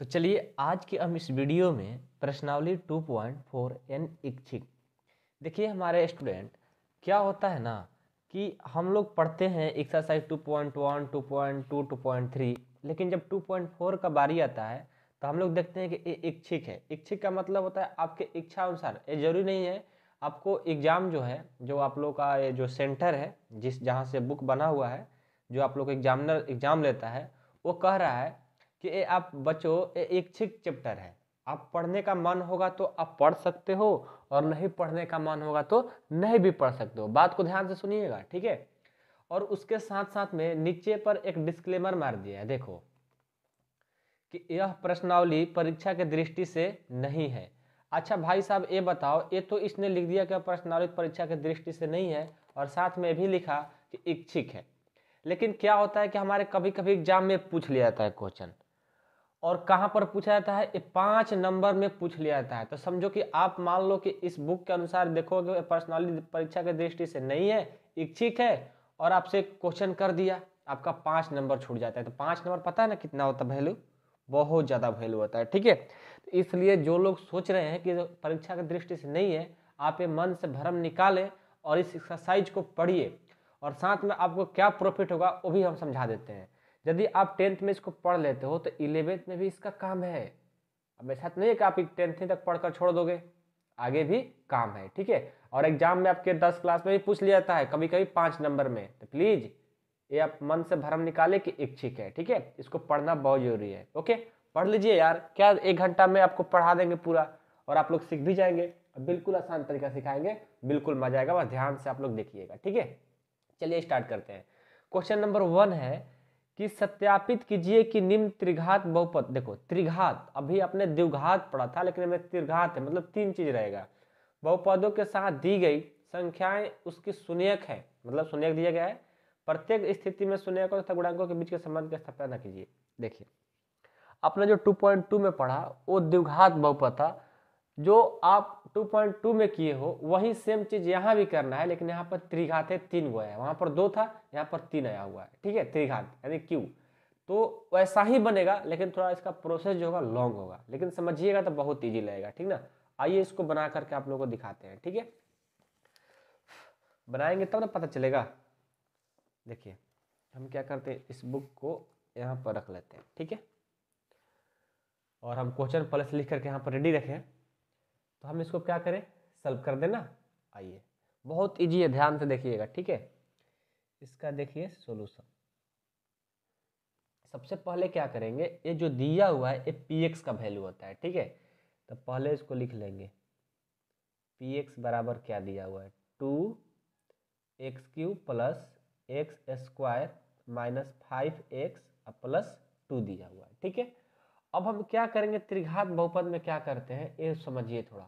तो चलिए आज के हम इस वीडियो में प्रश्नावली 2.4 पॉइंट फोर एन इच्छिक देखिए हमारे स्टूडेंट क्या होता है ना कि हम लोग पढ़ते हैं एक्सरसाइज 2.1, 2.2, 2.3 लेकिन जब 2.4 का बारी आता है तो हम लोग देखते हैं कि ये इच्छिक है इच्छिक का मतलब होता है आपके इच्छा अनुसार ये जरूरी नहीं है आपको एग्ज़ाम जो है जो आप लोग का ये जो सेंटर है जिस जहाँ से बुक बना हुआ है जो आप लोग एग्जामिनर एग्ज़ाम लेता है वो कह रहा है कि ये आप बच्चों ये इच्छिक चैप्टर है आप पढ़ने का मन होगा तो आप पढ़ सकते हो और नहीं पढ़ने का मन होगा तो नहीं भी पढ़ सकते हो बात को ध्यान से सुनिएगा ठीक है और उसके साथ साथ में नीचे पर एक डिस्क्लेमर मार दिया है देखो कि यह प्रश्नावली परीक्षा के दृष्टि से नहीं है अच्छा भाई साहब ये बताओ ये तो इसने लिख दिया कि प्रश्नावली परीक्षा के दृष्टि से नहीं है और साथ में भी लिखा कि इच्छिक है लेकिन क्या होता है कि हमारे कभी कभी एग्जाम में पूछ लिया जाता है क्वेश्चन और कहाँ पर पूछा जाता है ये पाँच नंबर में पूछ लिया जाता है तो समझो कि आप मान लो कि इस बुक के अनुसार देखोगे पर्सनालिटी परीक्षा के दृष्टि से नहीं है इच्छिक है और आपसे क्वेश्चन कर दिया आपका पाँच नंबर छूट जाता है तो पाँच नंबर पता है ना कितना होता है वैल्यू बहुत ज़्यादा वैल्यू होता है ठीक है तो इसलिए जो लोग सोच रहे हैं कि परीक्षा की दृष्टि से नहीं है आप ये मन से भ्रम निकालें और इस एक्सरसाइज को पढ़िए और साथ में आपको क्या प्रॉफिट होगा वो भी हम समझा देते हैं यदि आप टेंथ में इसको पढ़ लेते हो तो इलेवेंथ में भी इसका काम है अब ऐसा तो नहीं है कि आप टेंथ तक पढ़कर छोड़ दोगे आगे भी काम है ठीक है और एग्जाम में आपके दस क्लास में भी पूछ लिया जाता है कभी कभी पाँच नंबर में तो प्लीज़ ये आप मन से भरम निकाले कि इच्छिक है ठीक है इसको पढ़ना बहुत जरूरी है ओके पढ़ लीजिए यार क्या एक घंटा में आपको पढ़ा देंगे पूरा और आप लोग सीख भी जाएंगे बिल्कुल आसान तरीका सिखाएंगे बिल्कुल मजा आएगा बस ध्यान से आप लोग देखिएगा ठीक है चलिए स्टार्ट करते हैं क्वेश्चन नंबर वन है कि सत्यापित कीजिए कि निम्न त्रिघात बहुपद देखो त्रिघात अभी अपने द्विघात पढ़ा था लेकिन हमें त्रिघात है मतलब तीन चीज रहेगा बहुपदों के साथ दी गई संख्याएं उसकी शून्यक है मतलब शून्यक दिया गया है प्रत्येक स्थिति में शून्यक तथा गुणांकों के बीच के संबंध की स्थापना कीजिए देखिए अपने जो 2.2 में पढ़ा वो द्विघात बहुपद था जो आप 2.2 में किए हो वही सेम चीज यहाँ भी करना है लेकिन यहाँ पर त्रिघात है तीन गो है वहाँ पर दो था यहाँ पर तीन आया हुआ है ठीक है त्रिघात यानी क्यू तो वैसा ही बनेगा लेकिन थोड़ा इसका प्रोसेस जो होगा लॉन्ग होगा लेकिन समझिएगा तो बहुत ईजी लगेगा ठीक ना आइए इसको बना करके आप लोगों को दिखाते हैं ठीक है बनाएंगे तब ना पता चलेगा देखिए हम क्या करते हैं इस बुक को यहाँ पर रख लेते हैं ठीक है और हम क्वेश्चन प्लस लिख करके यहाँ पर रेडी रखें तो हम इसको क्या करें सल्व कर देना आइए बहुत ईजी है ध्यान से देखिएगा ठीक है इसका देखिए सोल्यूशन सबसे पहले क्या करेंगे ये जो दिया हुआ है ये पी एक्स का वैल्यू होता है ठीक है तो पहले इसको लिख लेंगे पी एक्स बराबर क्या दिया हुआ है two x cube plus X square minus five X plus two दिया हुआ है ठीक है अब हम क्या करेंगे त्रिघात बहुपद में क्या करते हैं ये समझिए थोड़ा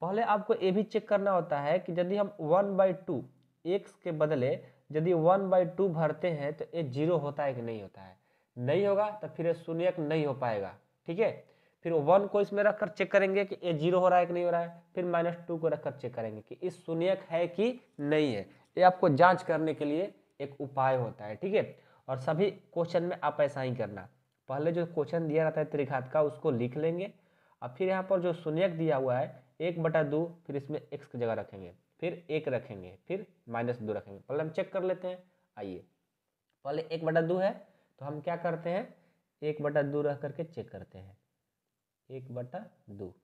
पहले आपको ये भी चेक करना होता है कि यदि हम वन बाई टू एक्स के बदले यदि वन बाई टू भरते हैं तो ये जीरो होता है कि नहीं होता है नहीं होगा तो फिर ये शून्य नहीं हो पाएगा ठीक है फिर वन को इसमें रखकर चेक करेंगे कि ये जीरो हो रहा है कि नहीं हो रहा है फिर माइनस टू को रखकर चेक करेंगे कि इस शून्य है कि नहीं है ये आपको जांच करने के लिए एक उपाय होता है ठीक है और सभी क्वेश्चन में आप ऐसा ही करना पहले जो क्वेश्चन दिया रहता है त्रिघात का उसको लिख लेंगे और फिर यहाँ पर जो शून्यक दिया हुआ है एक बटा दो फिर इसमें एक्स की जगह रखेंगे फिर एक रखेंगे फिर माइनस दो रखेंगे पहले हम चेक कर लेते हैं आइए पहले एक बटा दो है तो हम क्या करते हैं एक बटा दो रह करके चेक करते हैं एक बटा दो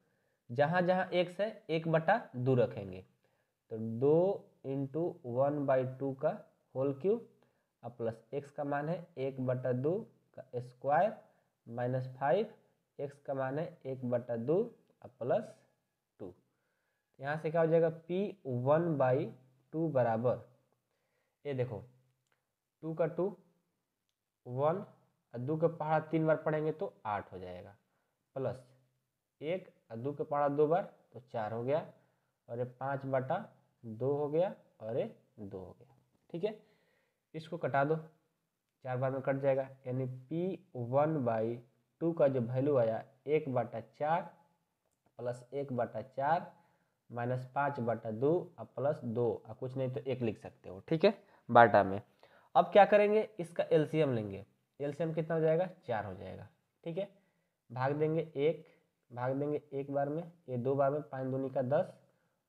जहाँ जहाँ एक्स है एक बटा दो रखेंगे तो दो इंटू वन बाई टू का होल क्यूब और प्लस एक्स का मान है एक बटा दो का स्क्वायर माइनस फाइव एक्स का मान है एक बटा दो और प्लस टू यहाँ से क्या हो जाएगा पी वन बाई टू बराबर ये देखो टू का टू वन और दो का पहाड़ा तीन बार पढ़ेंगे तो आठ हो जाएगा प्लस एक और दो का पहाड़ा दो बार तो चार हो गया और ये पाँच बटा दो हो गया और ये दो हो गया ठीक है इसको कटा दो चार बार में कट जाएगा यानी पी वन बाई टू का जो वैल्यू आया एक बटा चार प्लस एक बटा चार माइनस पाँच बटा दो और प्लस दो और कुछ नहीं तो एक लिख सकते हो ठीक है बाटा में अब क्या करेंगे इसका एलसीएम लेंगे एलसीएम कितना हो जाएगा चार हो जाएगा ठीक है भाग देंगे एक भाग देंगे एक बार में ये दो बार में पाँच दूनी का दस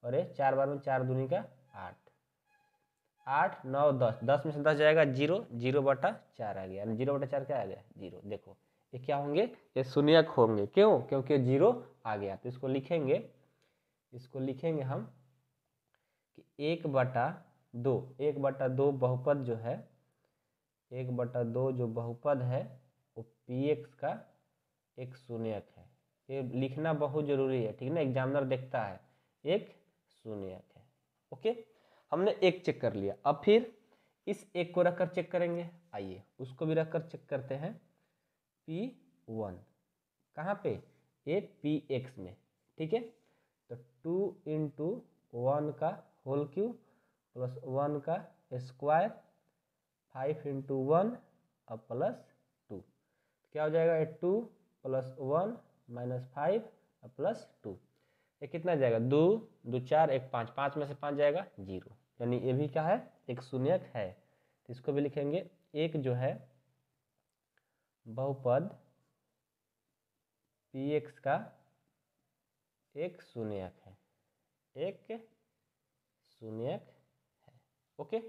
और ये चार बार में चार दूनी का आठ आठ नौ दस दस में से दस जाएगा जीरो जीरो बटा चार आ गया जीरो बटा चार क्या आ गया जीरो देखो ये क्या होंगे ये शून्यक होंगे क्यों क्योंकि जीरो आ गया तो इसको लिखेंगे इसको लिखेंगे हम कि एक बटा दो एक बटा दो बहुपद जो है एक बटा दो जो बहुपद है वो पी एक्स का एक शून्यक है ये लिखना बहुत जरूरी है ठीक है ना एग्जामिनर देखता है एक शून्यक है ओके हमने एक चेक कर लिया अब फिर इस एक को रखकर चेक करेंगे आइए उसको भी रखकर चेक करते हैं पी वन कहाँ पे ये पी एक्स में ठीक है तो टू इंटू वन का होल क्यू प्लस वन का स्क्वायर फाइव इंटू वन और प्लस टू क्या हो जाएगा two plus one minus five और प्लस टू ये कितना जाएगा दो दो चार एक पाँच पाँच में से पाँच जाएगा जीरो यानी ये भी क्या है एक शून्यक है तो इसको भी लिखेंगे एक जो है बहुपद पी एक्स का एक शून्यक है एक शून्यक है ओके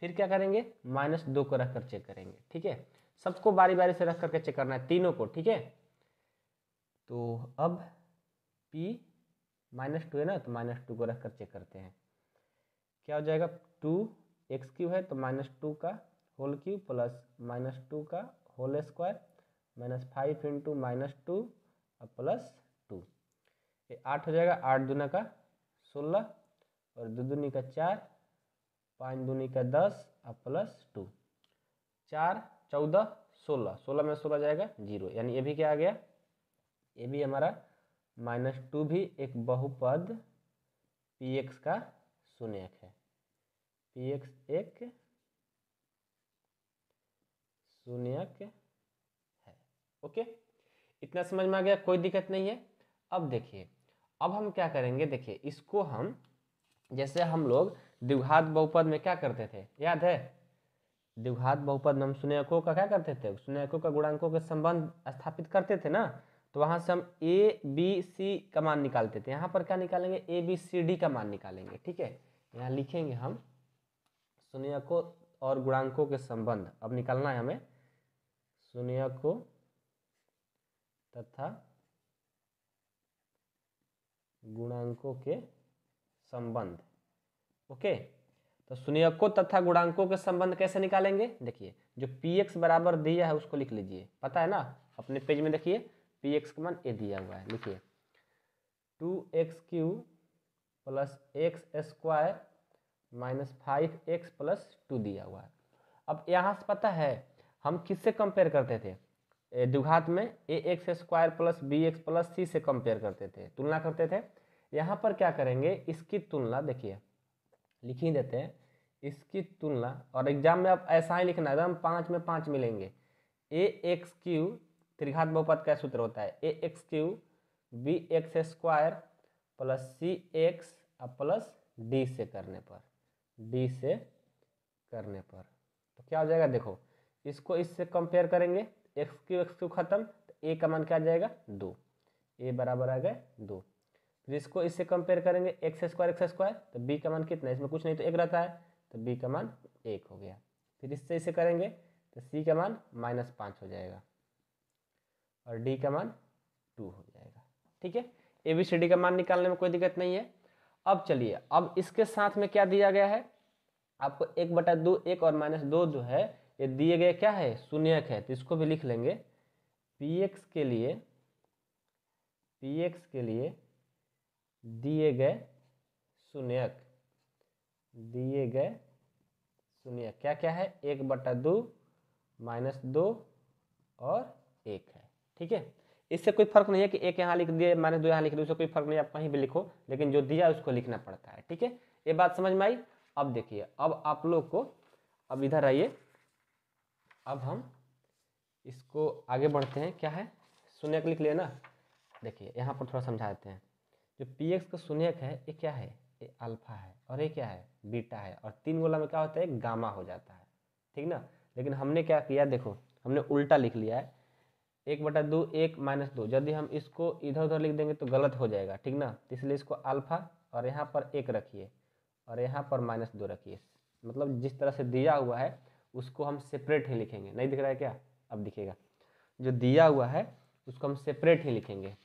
फिर क्या करेंगे माइनस दो को रखकर चेक करेंगे ठीक है सबको बारी बारी से रख करके चेक करना है तीनों को ठीक है तो अब पी माइनस टू है ना तो माइनस टू को रखकर चेक करते हैं क्या हो जाएगा टू एक्स क्यू है तो माइनस टू का whole cube plus minus two का whole square minus five into minus two और प्लस टू ये आठ हो जाएगा आठ दूना का सोलह और दो दूनी का चार पाँच दूनी का दस और प्लस टू चार चौदह सोलह सोलह में सोलह जाएगा जीरो यानी ये भी क्या आ गया ये भी हमारा माइनस टू भी एक बहुपद पी एक्स का शून्य एक है पी एक्स एक शून्यक है ओके इतना समझ में आ गया कोई दिक्कत नहीं है अब देखिए अब हम क्या करेंगे देखिए इसको हम जैसे हम लोग द्विघात बहुपद में क्या करते थे याद है द्विघात बहुपद में हम सुनेकों का क्या करते थे सुनेकों का गुणांकों के संबंध स्थापित करते थे ना तो वहाँ से हम ए बी सी का मान निकालते थे यहाँ पर क्या निकालेंगे ए बी सी डी का मान निकालेंगे ठीक है यहाँ लिखेंगे हम शून्यकों और गुणांकों के संबंध अब निकालना है हमें शून्यकों तथा गुणांकों के संबंध ओके तो शून्यकों तथा गुणांकों के संबंध कैसे निकालेंगे देखिए जो पी एक्स बराबर दिया है उसको लिख लीजिए पता है ना अपने पेज में देखिए पी एक्स का मान ए दिया हुआ है लिखिए two x cube plus X square minus five X plus two दिया हुआ है अब यहाँ से पता है हम किससे कंपेयर करते थे दुघात में A x square plus B x plus सी से कंपेयर करते थे तुलना करते थे यहाँ पर क्या करेंगे इसकी तुलना देखिए लिख ही देते हैं इसकी तुलना और एग्जाम में आप ऐसा ही लिखना एकदम पाँच में पाँच मिलेंगे ए एक्स क्यू त्रिघात बहुपद का सूत्र होता है ए x cube B x square plus सी एक्स और प्लस डी से करने पर डी से करने पर तो क्या हो जाएगा देखो इसको इससे कंपेयर करेंगे एक्स क्यू एक्स क्यू खत्म तो ए का मान क्या आ जाएगा दो ए बराबर आ गए दो फिर इसको इससे कंपेयर करेंगे एक्स स्क्वायर एक्स स्क्वायर तो बी का मान कितना इसमें कुछ नहीं तो एक रहता है तो बी का मान एक हो गया फिर इससे इसे करेंगे तो सी का मान माइनस पाँच हो जाएगा और डी का मान टू हो जाएगा ठीक है ए बी सी डी का मान निकालने में कोई दिक्कत नहीं है अब चलिए अब इसके साथ में क्या दिया गया है आपको एक बटा दो एक और माइनस दो जो है ये दिए गए क्या है शून्यक है तो इसको भी लिख लेंगे पी एक्स के लिए पी एक्स के लिए दिए गए शून्यक दिए गए शून्य क्या क्या है एक बटा दो माइनस दो और एक है ठीक है इससे कोई फर्क नहीं है कि एक यहाँ लिख दिए माइनस दो यहाँ लिख दिए उससे कोई फर्क नहीं आप कहीं भी लिखो लेकिन जो दिया उसको लिखना पड़ता है ठीक है ये बात समझ में आई अब देखिए अब आप लोग को अब इधर आइए अब हम इसको आगे बढ़ते हैं क्या है शून्यक लिख लिया ना देखिए यहाँ पर थोड़ा समझा देते हैं जो पी एक्स का शून्यक है ये क्या है ये अल्फा है और ये क्या है बीटा है और तीन गोला में क्या होता है गामा हो जाता है ठीक ना लेकिन हमने क्या किया देखो हमने उल्टा लिख लिया है एक बटा दो एक माइनस दो यदि हम इसको इधर उधर लिख देंगे तो गलत हो जाएगा ठीक ना तो इसलिए इसको अल्फा और यहाँ पर एक रखिए और यहाँ पर माइनस दो रखिए मतलब जिस तरह से दिया हुआ है उसको हम सेपरेट ही लिखेंगे नहीं दिख रहा है क्या अब दिखेगा जो दिया हुआ है उसको हम सेपरेट ही लिखेंगे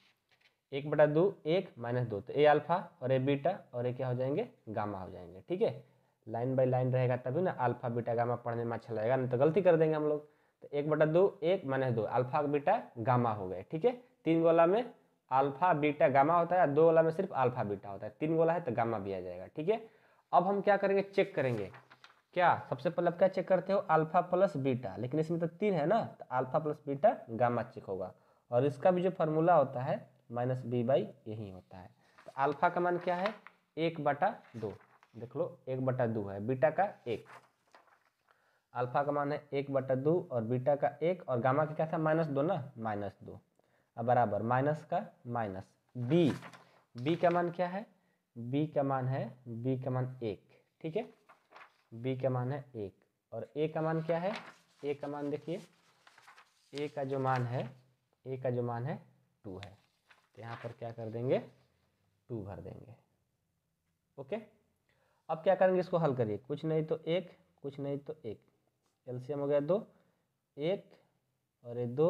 एक बटा दो एक माइनस दो तो ए अल्फा और ए बीटा और ए क्या हो जाएंगे गामा हो जाएंगे ठीक है लाइन बाई लाइन रहेगा तभी ना अल्फा बीटा गामा पढ़ने में अच्छा लगेगा नहीं तो गलती कर देंगे हम लोग तो एक बटा दो एक माइनस दो अल्फा बीटा गामा हो गए ठीक है तीन गोला में अल्फा बीटा गामा होता है दो गोला में सिर्फ अल्फा बीटा होता है तीन गोला है तो गामा भी आ जाएगा ठीक है अब हम क्या करेंगे चेक करेंगे क्या सबसे पहले आप क्या चेक करते हो अल्फा प्लस बीटा लेकिन इसमें तो तीन है ना तो alpha plus beta gamma check होगा और इसका भी जो फार्मूला होता है माइनस बी बाई यही होता है तो अल्फा का मान क्या है एक बटा दो देख लो एक बटा दो है बीटा का एक अल्फा का मान है एक बटा दो और बीटा का एक और गामा का क्या था माइनस दो ना माइनस दो अब बराबर माइनस का माइनस बी बी का मान क्या है बी का मान है बी का मान एक ठीक है बी का मान है एक और ए का मान क्या है ए का मान देखिए ए का जो मान है ए का जो मान है टू है तो यहाँ पर क्या कर देंगे टू भर देंगे ओके अब क्या करेंगे इसको हल करिए कुछ नहीं तो एक कुछ नहीं तो एक कैल्शियम हो गया दो एक और ये दो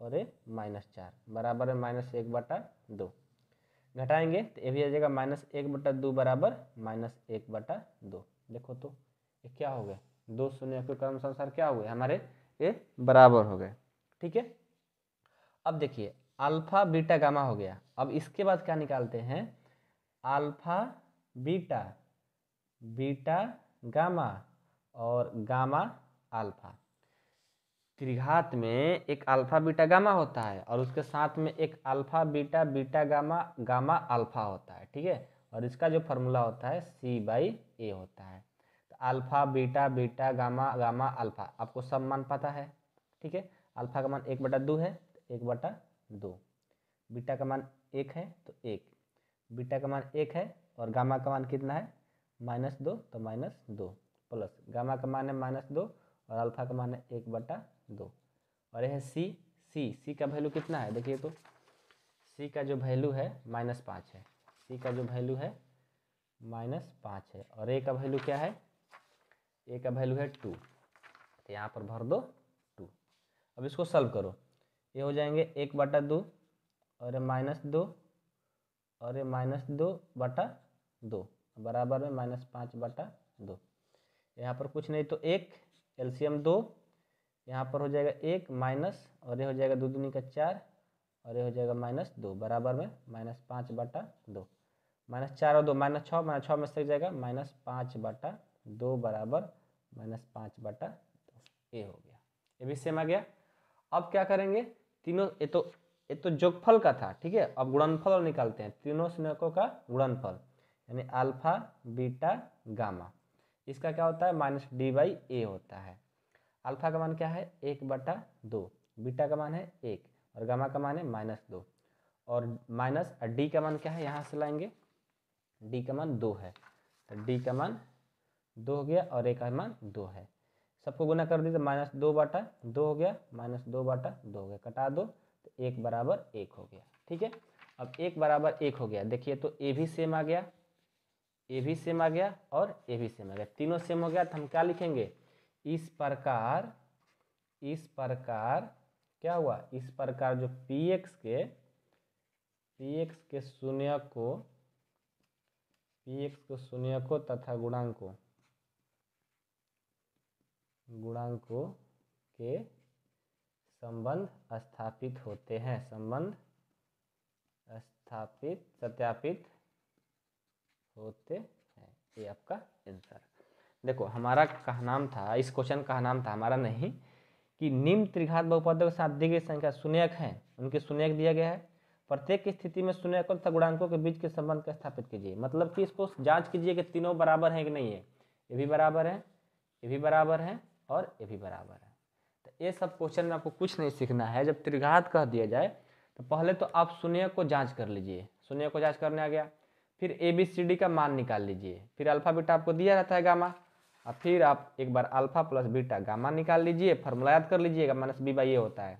और ये माइनस चार बराबर है माइनस एक बटा दो घटाएंगे तो ये भी आ जाएगा माइनस एक बटा दो बराबर माइनस एक बटा दो देखो तो ये क्या हो गया दो शून्य के क्रम अनुसार क्या गया हमारे ये बराबर हो गए ठीक है अब देखिए अल्फा बीटा गामा हो गया अब इसके बाद क्या निकालते हैं अल्फा बीटा बीटा गामा और गामा अल्फा त्रिघात में एक अल्फा बीटा गामा होता है और उसके साथ में एक alpha beta beta gamma gamma alpha होता है ठीक है और इसका जो फॉर्मूला होता है सी बाई ए होता है तो alpha beta beta gamma gamma alpha आपको सब मान पता है ठीक है अल्फा का मान एक बटा दो है तो एक बटा दो बीटा का मान एक है तो एक बीटा का मान एक है और गामा का मान कितना है माइनस दो तो माइनस दो प्लस गामा का मान है माइनस दो और अल्फा का मान है एक बटा दो और यह है सी सी सी का वैल्यू कितना है देखिए तो सी का जो वैल्यू है माइनस पाँच है सी का जो वैल्यू है माइनस पाँच है और ए का वैल्यू क्या है ए का वैल्यू है टू तो यहाँ पर भर दो टू अब इसको सॉल्व करो ये हो जाएंगे एक बटा दो और ये माइनस दो और ये माइनस दो बटा दो बराबर में माइनस पाँच बटा दो यहाँ पर कुछ नहीं तो एक एलसीएम दो यहाँ पर हो जाएगा एक माइनस और ये हो जाएगा दो दूनी का चार और ये हो जाएगा माइनस दो बराबर में माइनस पाँच बटा दो माइनस चार और दो माइनस छः माइनस छः में से जाएगा माइनस पाँच बटा दो बराबर माइनस पाँच बटा दो ये हो गया ये भी सेम आ गया अब क्या करेंगे तीनों ये तो ये तो जोगफल का था ठीक है अब गुणनफल निकालते हैं तीनों स्नेकों का गुणनफल यानी अल्फा बीटा गामा इसका क्या होता है माइनस डी बाई ए होता है अल्फा का मान क्या है एक बटा दो बीटा का मान है एक और गामा का मान है माइनस दो और माइनस डी का मान क्या है यहाँ से लाएंगे डी का मान दो है तो डी का मान दो हो गया और ए का मान दो है सबको गुना कर दीजिए माइनस दो बाटा दो हो गया माइनस दो बाटा दो हो गया कटा दो तो एक बराबर एक हो गया ठीक है अब एक बराबर एक हो गया देखिए तो ए भी सेम आ गया ए भी सेम आ गया और ए भी सेम आ गया तीनों सेम हो गया तो हम क्या लिखेंगे इस प्रकार इस प्रकार क्या हुआ इस प्रकार जो पी एक्स के पी एक्स के शून्य को पी एक्स को शून्य को तथा गुणांक को के संबंध स्थापित होते हैं संबंध स्थापित सत्यापित होते हैं ये आपका आंसर देखो हमारा कहा नाम था इस क्वेश्चन का नाम था हमारा नहीं कि निम्न त्रिघात बहुपदों के साथ दी गई संख्या शून्यक है उनके शून्यक दिया गया है प्रत्येक स्थिति में शून्यक और सगुणांकों के बीच के संबंध का स्थापित कीजिए मतलब कि इसको जांच कीजिए कि तीनों बराबर हैं कि नहीं है ये भी बराबर है ये भी बराबर है और ये भी बराबर है तो ये सब क्वेश्चन में आपको कुछ नहीं सीखना है जब त्रिघात कह दिया जाए तो पहले तो आप शून्य को जाँच कर लीजिए शून्य को जाँच करने आ गया फिर ए बी सी डी का मान निकाल लीजिए फिर अल्फा बीटा आपको दिया रहता है गामा और फिर आप एक बार अल्फा प्लस बीटा गामा निकाल लीजिए फॉर्मूला याद कर लीजिएगा माइनस बी बाई ए होता है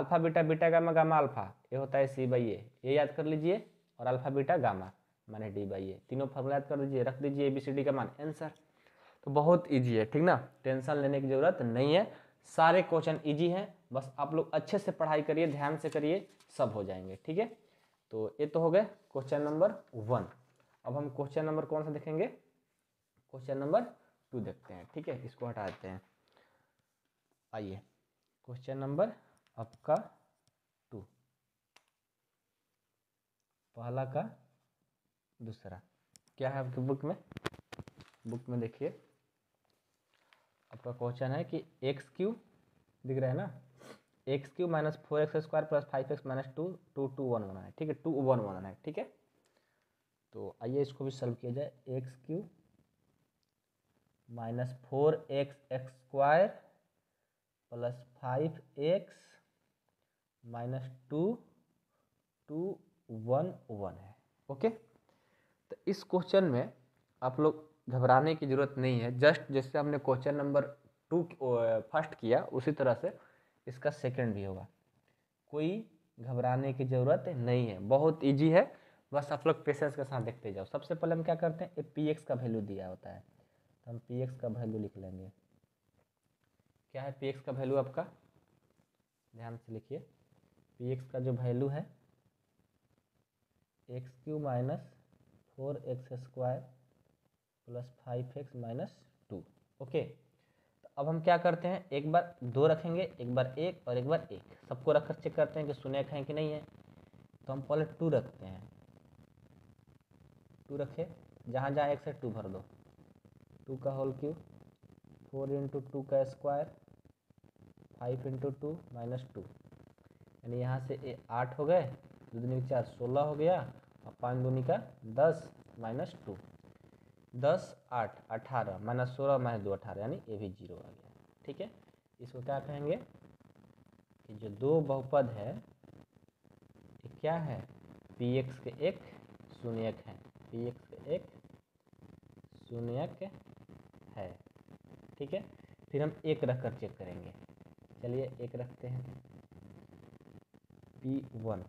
alpha beta beta gamma gamma alpha ये होता है सी बाई ए ये याद कर लीजिए और अल्फा बीटा गामा माने डी बाई ए तीनों फॉर्मूला याद कर लीजिए रख दीजिए ए बी सी डी का मान आंसर तो बहुत ईजी है ठीक ना टेंशन लेने की ज़रूरत नहीं है सारे क्वेश्चन ईजी हैं बस आप लोग अच्छे से पढ़ाई करिए ध्यान से करिए सब हो जाएंगे ठीक है तो ये तो हो गए क्वेश्चन नंबर वन अब हम क्वेश्चन नंबर कौन सा देखेंगे क्वेश्चन नंबर टू देखते हैं ठीक है इसको हटा देते हैं आइए क्वेश्चन नंबर आपका टू पहला का दूसरा क्या है आपकी बुक में बुक में देखिए आपका क्वेश्चन है कि एक्स क्यू दिख रहा है ना x cube minus four x square plus five x minus two two two one one है ठीक है टू वन वन है ठीक है तो आइए इसको भी सॉल्व किया जाए x cube minus four x x square plus five x minus two two one one one okay तो इस क्वेश्चन में आप लोग घबराने की ज़रूरत नहीं है जस्ट जैसे हमने क्वेश्चन नंबर टू फर्स्ट किया उसी तरह से इसका सेकंड भी होगा कोई घबराने की ज़रूरत नहीं है बहुत ईजी है बस आप लोग पेशेंस के साथ देखते जाओ सबसे पहले हम क्या करते हैं पी एक्स का वैल्यू दिया होता है तो हम पी एक्स का वैल्यू लिख लेंगे क्या है पी एक्स का वैल्यू आपका ध्यान से लिखिए पी एक्स का जो वैल्यू है x cube minus four x square plus five x minus two okay अब हम क्या करते हैं एक बार दो रखेंगे एक बार एक और एक बार एक सबको रख कर चेक करते हैं कि सुनेक हैं कि नहीं है तो हम पहले टू रखते हैं टू रखे जहाँ जहाँ एक से टू भर दो टू का whole cube four into two का square five into two minus two यानी यहाँ से ए आठ हो गए दो दुनिया चार सोलह हो गया और पाँच दूनी का दस माइनस टू दस आठ अठारह माइनस सोलह माइनस दो अठारह यानी ये भी जीरो आ गया ठीक है इसको क्या कहेंगे कि जो दो बहुपद है ये क्या है पी एक्स के एक शून्यक है पी एक्स के एक शून्यक है ठीक है फिर हम एक रख कर चेक करेंगे चलिए एक रखते हैं पी वन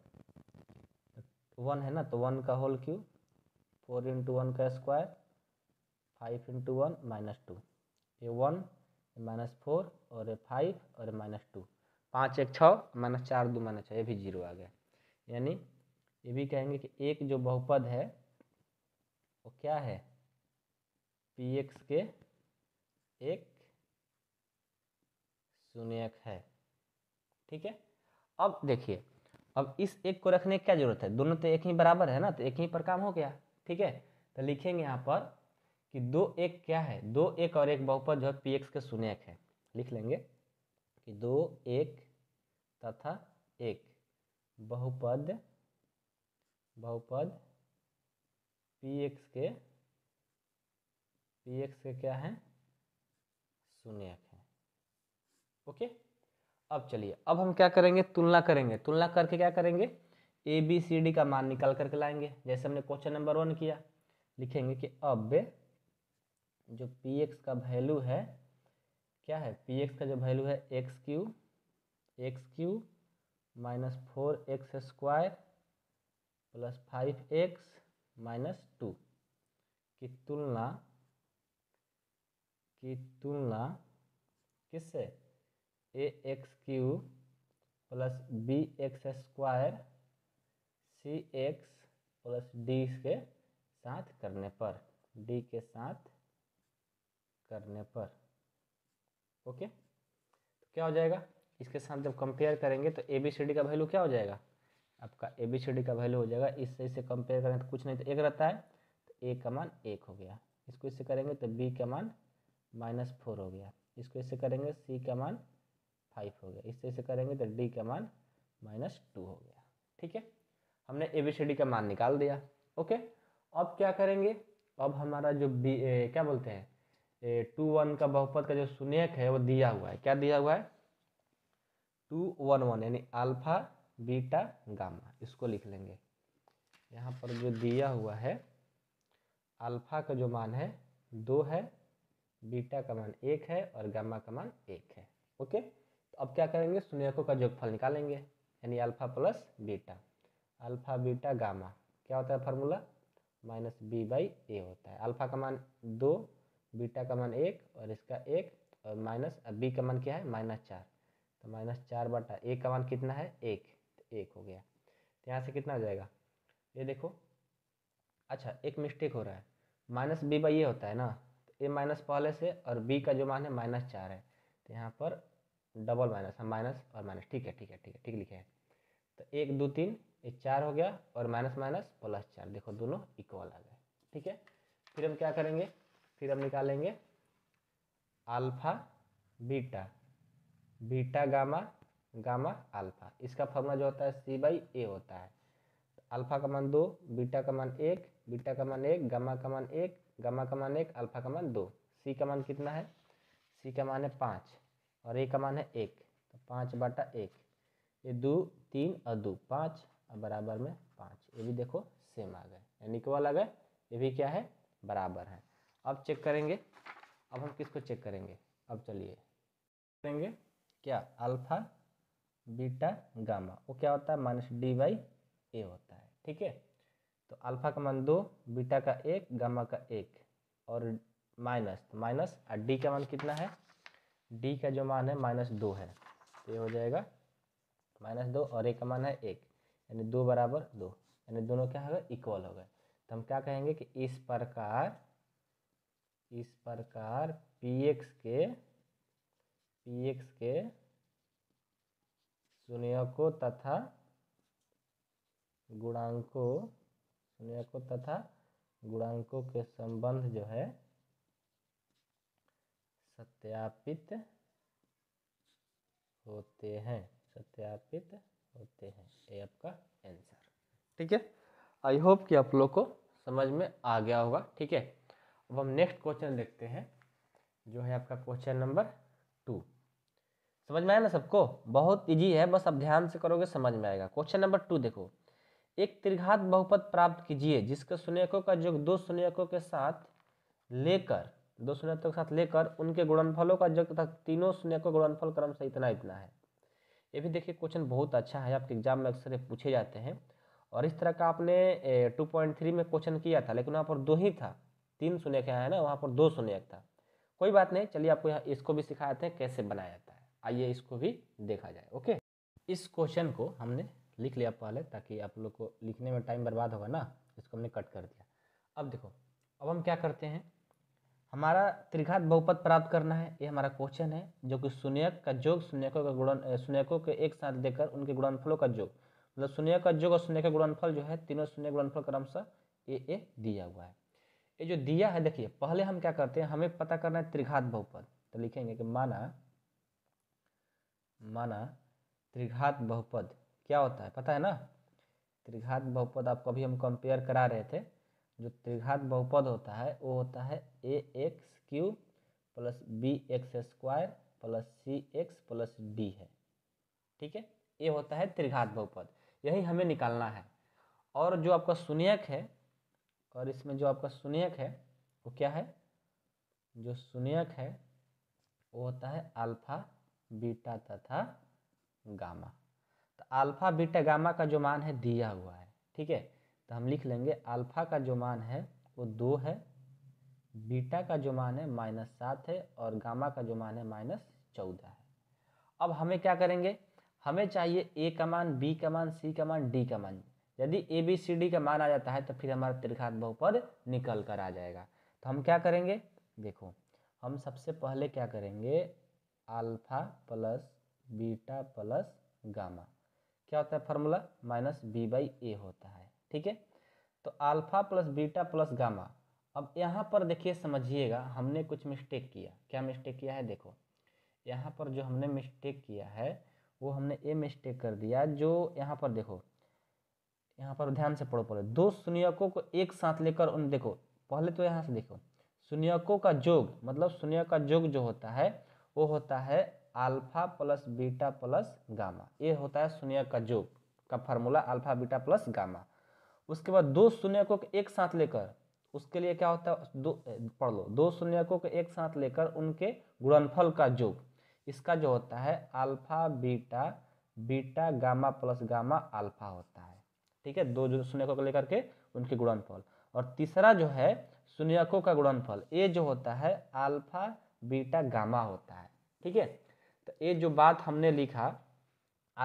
वन है ना तो वन का whole cube four into one का square five into one minus two ये वन माइनस फोर और ये फाइव और माइनस टू पाँच एक छः माइनस चार दो माइनस छः ये भी जीरो आ गया यानी ये भी कहेंगे कि एक जो बहुपद है वो क्या है पी एक्स के एक एक है ठीक है अब देखिए अब इस एक को रखने की क्या जरूरत है दोनों तो एक ही बराबर है ना तो एक ही पर काम हो गया ठीक है तो लिखेंगे यहाँ पर कि दो एक क्या है दो एक और एक बहुपद जो है पी एक्स के शून्य एक है लिख लेंगे कि दो एक तथा एक बहुपद बहुपद पी एक्स के पी एक्स के क्या है शून्य एक है ओके अब चलिए अब हम क्या करेंगे तुलना करेंगे तुलना करके क्या करेंगे ए बी सी डी का मान निकाल करके लाएंगे जैसे हमने क्वेश्चन नंबर वन किया लिखेंगे कि अब जो पी एक्स का वैल्यू है क्या है पी एक्स का जो वैल्यू है x cube x cube minus four x square plus five x minus two की तुलना की तुलना किससे a x cube plus B x square c x plus d के साथ करने पर डी के साथ करने पर ओके तो क्या हो जाएगा इसके साथ जब कंपेयर करेंगे तो ए बी सी डी का वैल्यू क्या हो जाएगा आपका ए बी सी डी का वैल्यू हो जाएगा इससे इसे कंपेयर करें तो कुछ नहीं तो एक रहता है तो ए का मान एक हो गया इसको इससे करेंगे तो बी का मान माइनस फोर हो गया इसको इससे करेंगे सी तो का मान फाइव हो गया इससे इसे करेंगे तो डी का मान माइनस टू हो गया ठीक है हमने ए बी सी डी का मान निकाल दिया ओके अब क्या करेंगे अब हमारा जो बी ए, क्या बोलते हैं टू वन का बहुपद का जो सुनेक है वो दिया हुआ है क्या दिया हुआ है टू वन वन यानी अल्फा बीटा गामा इसको लिख लेंगे यहाँ पर जो दिया हुआ है अल्फा का जो मान है दो है बीटा का मान एक है और गामा का मान एक है ओके तो अब क्या करेंगे शून्यकों का जोगफल निकालेंगे यानी alpha plus beta alpha beta gamma क्या होता है formula minus b by a होता है अल्फा का मान दो बीटा का मान एक और इसका एक और माइनस अब बी का मान क्या है माइनस चार तो माइनस चार बटा ए का मान कितना है एक तो एक हो गया तो यहाँ से कितना हो जाएगा ये देखो अच्छा एक मिस्टेक हो रहा है माइनस बी बाई ये होता है ना तो ए माइनस पहले से और बी का जो मान है माइनस चार है तो यहाँ पर डबल माइनस है हाँ, माइनस और माइनस ठीक है ठीक है ठीक है ठीक लिखे हैं तो एक दो तीन ये चार हो गया और माइनस माइनस प्लस चार देखो दोनों इक्वल आ गए ठीक है फिर हम क्या करेंगे फिर हम निकालेंगे alpha beta beta gamma gamma alpha इसका फॉर्मूला जो होता है सी बाई ए होता है तो अल्फा का मान दो बीटा का मान एक बीटा का मान एक गामा का मान एक गामा का मान एक अल्फा का मान दो सी का मान कितना है सी का मान है पाँच और ए का मान है एक तो पाँच बाटा एक ये दो तीन और दो पाँच और बराबर में पाँच ये भी देखो सेम आ गए यानी इक्वल आ गए ये भी क्या है बराबर है अब चेक करेंगे अब हम किसको चेक करेंगे अब चलिए करेंगे क्या अल्फा बीटा गामा वो क्या होता है माइनस डी बाई ए होता है ठीक है तो अल्फा का मान दो बीटा का एक गामा का एक और माइनस तो माइनस और डी का मान कितना है डी का जो मान है माइनस दो है तो ये हो जाएगा माइनस दो और एक का मान है एक यानी दो बराबर दो यानी दोनों क्या होगा इक्वल हो गए तो हम क्या कहेंगे कि इस प्रकार इस प्रकार पी एक्स के पी एक्स के शून्यकों तथा गुणांकों शून्यकों तथा गुणांकों के संबंध जो है सत्यापित होते हैं सत्यापित होते हैं ये आपका आंसर ठीक है आई होप कि आप लोग को समझ में आ गया होगा ठीक है अब हम नेक्स्ट क्वेश्चन देखते हैं जो है आपका क्वेश्चन नंबर टू समझ में आया ना सबको बहुत इजी है बस आप ध्यान से करोगे समझ में आएगा क्वेश्चन नंबर टू देखो एक त्रिघात बहुपद प्राप्त कीजिए जिसके शून्यकों का जो दो शून्यकों के साथ लेकर दो शून्यकों के साथ लेकर उनके गुणनफलों का जो तथा तीनों शून्यकों गुणनफल क्रम से इतना इतना है ये भी देखिए क्वेश्चन बहुत अच्छा है आपके एग्जाम में अक्सर पूछे जाते हैं और इस तरह का आपने टू पॉइंट थ्री में क्वेश्चन किया था लेकिन वहाँ पर दो ही था तीन शून्य का है ना वहाँ पर दो शून्य था कोई बात नहीं चलिए आपको यहाँ इसको भी सिखाते हैं कैसे बनाया जाता है आइए इसको भी देखा जाए ओके इस क्वेश्चन को हमने लिख लिया पहले ताकि आप लोग को लिखने में टाइम बर्बाद होगा ना इसको हमने कट कर दिया अब देखो अब हम क्या करते हैं हमारा त्रिघात बहुपद प्राप्त करना है ये हमारा क्वेश्चन है जो कि शून्यक का जोग शून्यकों का गुणन शून्यकों के एक साथ देकर उनके गुणनफलों का जोग मतलब शून्य का जोग और शून्य का गुणनफल जो है तीनों शून्य गुणनफल क्रमशः ए ए दिया हुआ है ये जो दिया है देखिए पहले हम क्या करते हैं हमें पता करना है त्रिघात बहुपद तो लिखेंगे कि माना माना त्रिघात बहुपद क्या होता है पता है ना त्रिघात बहुपद आपको अभी हम कंपेयर करा रहे थे जो त्रिघात बहुपद होता है वो होता है ए x cube plus B x square plus सी एक्स प्लस डी है ठीक है ये होता है त्रिघात बहुपद यही हमें निकालना है और जो आपका शून्यक है और इसमें जो आपका सुनियक है वो क्या है जो सुनियक है वो होता है अल्फा बीटा तथा गामा तो अल्फा बीटा गामा का जो मान है दिया हुआ है ठीक है तो हम लिख लेंगे अल्फा का जो मान है वो दो है बीटा का जो मान है माइनस सात है और गामा का जो मान है माइनस चौदह है अब हमें क्या करेंगे हमें चाहिए ए का मान बी का मान सी का मान डी का मान यदि ए बी सी डी का मान आ जाता है तो फिर हमारा त्रिघात बहुपद निकल कर आ जाएगा तो हम क्या करेंगे देखो हम सबसे पहले क्या करेंगे alpha plus beta plus gamma क्या होता है formula minus b by a होता है ठीक है तो alpha plus beta plus gamma अब यहाँ पर देखिए समझिएगा हमने कुछ मिस्टेक किया क्या मिस्टेक किया है देखो यहाँ पर जो हमने मिस्टेक किया है वो हमने ये मिस्टेक कर दिया जो यहाँ पर देखो यहाँ पर ध्यान से पढ़ो पढ़ो दो शून्यकों को एक साथ लेकर उन देखो पहले तो यहाँ से देखो शून्यकों का योग मतलब शून्य का योग जो होता है वो होता है alpha plus beta plus gamma ये होता है शून्य का योग का formula alpha beta plus gamma उसके बाद दो शून्यकों को एक साथ लेकर उसके लिए क्या होता है दो पढ़ लो दो शून्यकों को एक साथ लेकर उनके गुणनफल का योग इसका जो होता है alpha beta beta gamma plus gamma alpha होता है ठीक है दो जो शून्यकों को लेकर के उनके गुणनफल और तीसरा जो है शून्यकों का गुणनफल ए जो होता है अल्फा बीटा गामा होता है ठीक है तो ये जो बात हमने लिखा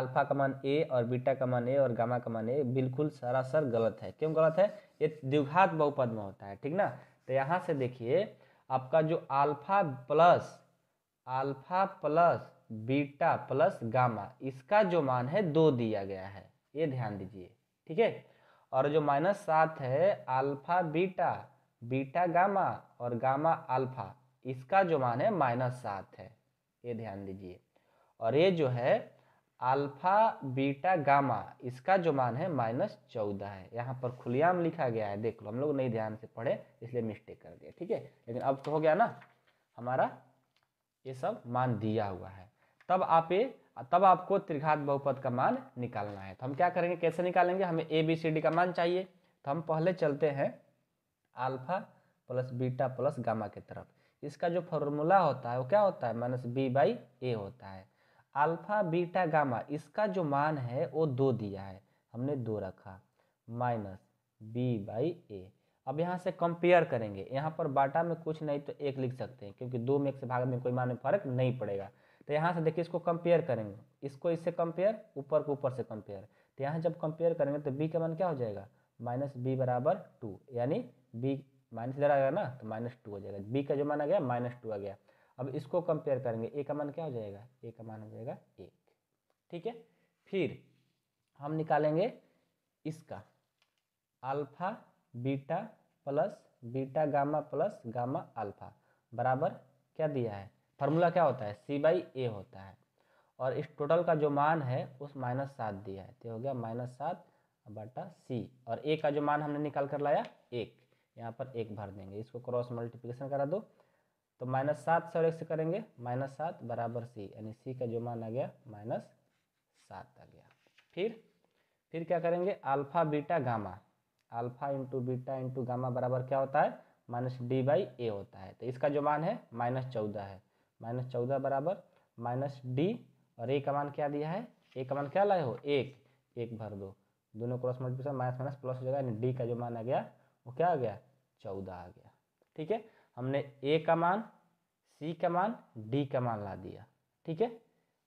अल्फा का मान ए और बीटा का मान ए और गामा का मान ए बिल्कुल सरासर गलत है क्यों गलत है ये द्विघात बहुपद में होता है ठीक ना तो यहाँ से देखिए आपका जो alpha plus alpha plus beta plus gamma इसका जो मान है दो दिया गया है ये ध्यान दीजिए ठीक है और जो माइनस सात है अल्फा बीटा बीटा गामा और गामा अल्फा इसका जो मान है माइनस सात है ये ध्यान दीजिए और ये जो है अल्फा बीटा गामा इसका जो मान है माइनस चौदह है यहाँ पर खुलियाम लिखा गया है देख लो हम लोग नहीं ध्यान से पढ़े इसलिए मिस्टेक कर दिया ठीक है लेकिन अब तो हो गया ना हमारा ये सब मान दिया हुआ है तब आप ये तब आपको त्रिघात बहुपद का मान निकालना है तो हम क्या करेंगे कैसे निकालेंगे हमें ए बी सी डी का मान चाहिए तो हम पहले चलते हैं alpha plus beta plus gamma की तरफ इसका जो फॉर्मूला होता है वो क्या होता है माइनस बी बाई ए होता है अल्फा बीटा गामा इसका जो मान है वो दो दिया है हमने दो रखा माइनस बी बाई ए अब यहाँ से कंपेयर करेंगे यहाँ पर बाटा में कुछ नहीं तो एक लिख सकते हैं क्योंकि दो में एक से भाग में कोई मान में फर्क नहीं पड़ेगा तो यहाँ से देखिए इसको कंपेयर करेंगे इसको इससे कंपेयर ऊपर को ऊपर से कंपेयर तो यहाँ जब कंपेयर करेंगे तो बी का मान क्या हो जाएगा माइनस बी बराबर टू यानी बी माइनस इधर आ गया ना तो माइनस टू हो जाएगा बी का जो मान आ गया माइनस टू आ गया अब इसको कंपेयर करेंगे ए का मान क्या हो जाएगा ए का मान हो जाएगा एक ठीक है फिर हम निकालेंगे इसका alpha beta plus beta gamma plus gamma alpha बराबर क्या दिया है फार्मूला क्या होता है सी बाई ए होता है और इस टोटल का जो मान है उस माइनस सात दिया है तो हो गया माइनस सात बटा सी और ए का जो मान हमने निकाल कर लाया एक यहाँ पर एक भर देंगे इसको क्रॉस मल्टीप्लिकेशन करा दो तो माइनस सात से और एक से करेंगे माइनस सात बराबर सी यानी सी का जो मान आ गया माइनस सात आ गया फिर फिर क्या करेंगे alpha beta gamma alpha into beta into gamma बराबर क्या होता है माइनस डी बाई ए होता है तो इसका जो मान है माइनस चौदह है माइनस चौदह बराबर माइनस डी और ए का मान क्या दिया है ए का मान क्या लाए हो एक एक भर दो दोनों cross multiplication minus minus plus हो जाएगा यानी डी का जो मान आ गया वो क्या आ गया चौदह आ गया ठीक है हमने ए का मान सी का मान डी का मान ला दिया ठीक है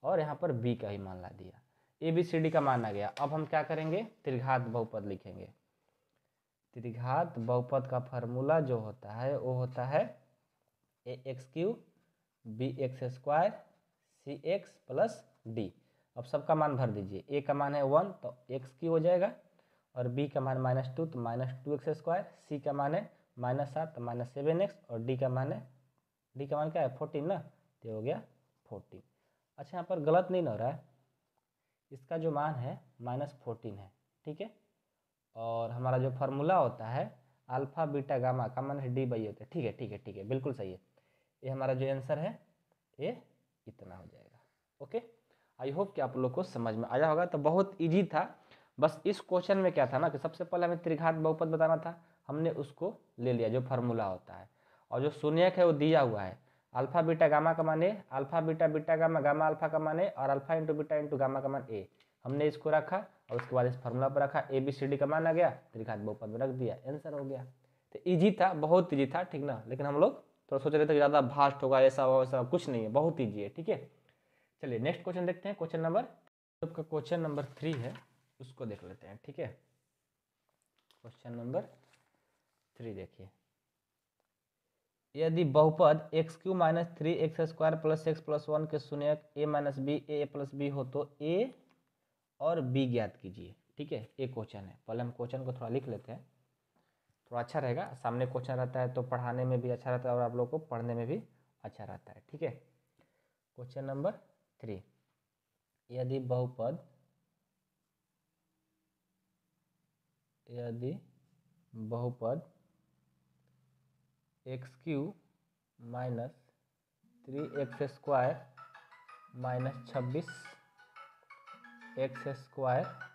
और यहाँ पर बी का ही मान ला दिया ए बी सी डी का मान आ गया अब हम क्या करेंगे त्रिघात बहुपद लिखेंगे त्रिघात बहुपद का फॉर्मूला जो होता है वो होता है ए x cube B x square c x plus d अब सबका मान भर दीजिए ए का मान है वन तो एक्स की हो जाएगा और बी का मान माइनस टू तो minus two x square c का मान है माइनस सात तो माइनस सेवन एक्स और डी का मान है डी का मान क्या है फोर्टीन ना तो हो गया फोर्टीन अच्छा यहाँ पर गलत नहीं हो रहा है इसका जो मान है माइनस फोर्टीन है ठीक है और हमारा जो फार्मूला होता है अल्फ़ा बीटा गामा का मान है डी बाई होता है ठीक है ठीक है ठीक है बिल्कुल सही है ये हमारा जो आंसर है ये इतना हो जाएगा ओके आई होप कि आप लोग को समझ में आया होगा तो बहुत ईजी था बस इस क्वेश्चन में क्या था ना कि सबसे पहले हमें त्रिघात बहुपद बताना था हमने उसको ले लिया जो फार्मूला होता है और जो शून्यक है वो दिया हुआ है अल्फा बीटा गामा का माने alpha beta beta gamma gamma alpha का माने और alpha into beta into gamma का मान ए हमने इसको रखा और उसके बाद इस फार्मूला पर रखा ए बी सी डी का मान आ गया त्रिघात बहुपद में रख दिया आंसर हो गया तो ईजी था बहुत ईजी था ठीक ना लेकिन हम लोग तो सोच रहे थे ज़्यादा भास्ट होगा ऐसा होगा वैसा कुछ नहीं है बहुत ईजी है ठीक है चलिए नेक्स्ट क्वेश्चन देखते हैं क्वेश्चन नंबर आपका क्वेश्चन नंबर थ्री है उसको देख लेते हैं ठीक है क्वेश्चन नंबर थ्री देखिए यदि बहुपद x cube minus three x square plus x plus one के शून्य a minus b a plus b हो तो ए और बी ज्ञात कीजिए ठीक है ये क्वेश्चन है पहले हम क्वेश्चन को थोड़ा लिख लेते हैं थोड़ा अच्छा रहेगा सामने क्वेश्चन रहता है तो पढ़ाने में भी अच्छा रहता है और आप लोग को पढ़ने में भी अच्छा रहता है ठीक है क्वेश्चन नंबर थ्री यदि बहुपद यदि बहुपद x cube minus three x square minus छब्बीस एक्स स्क्वायर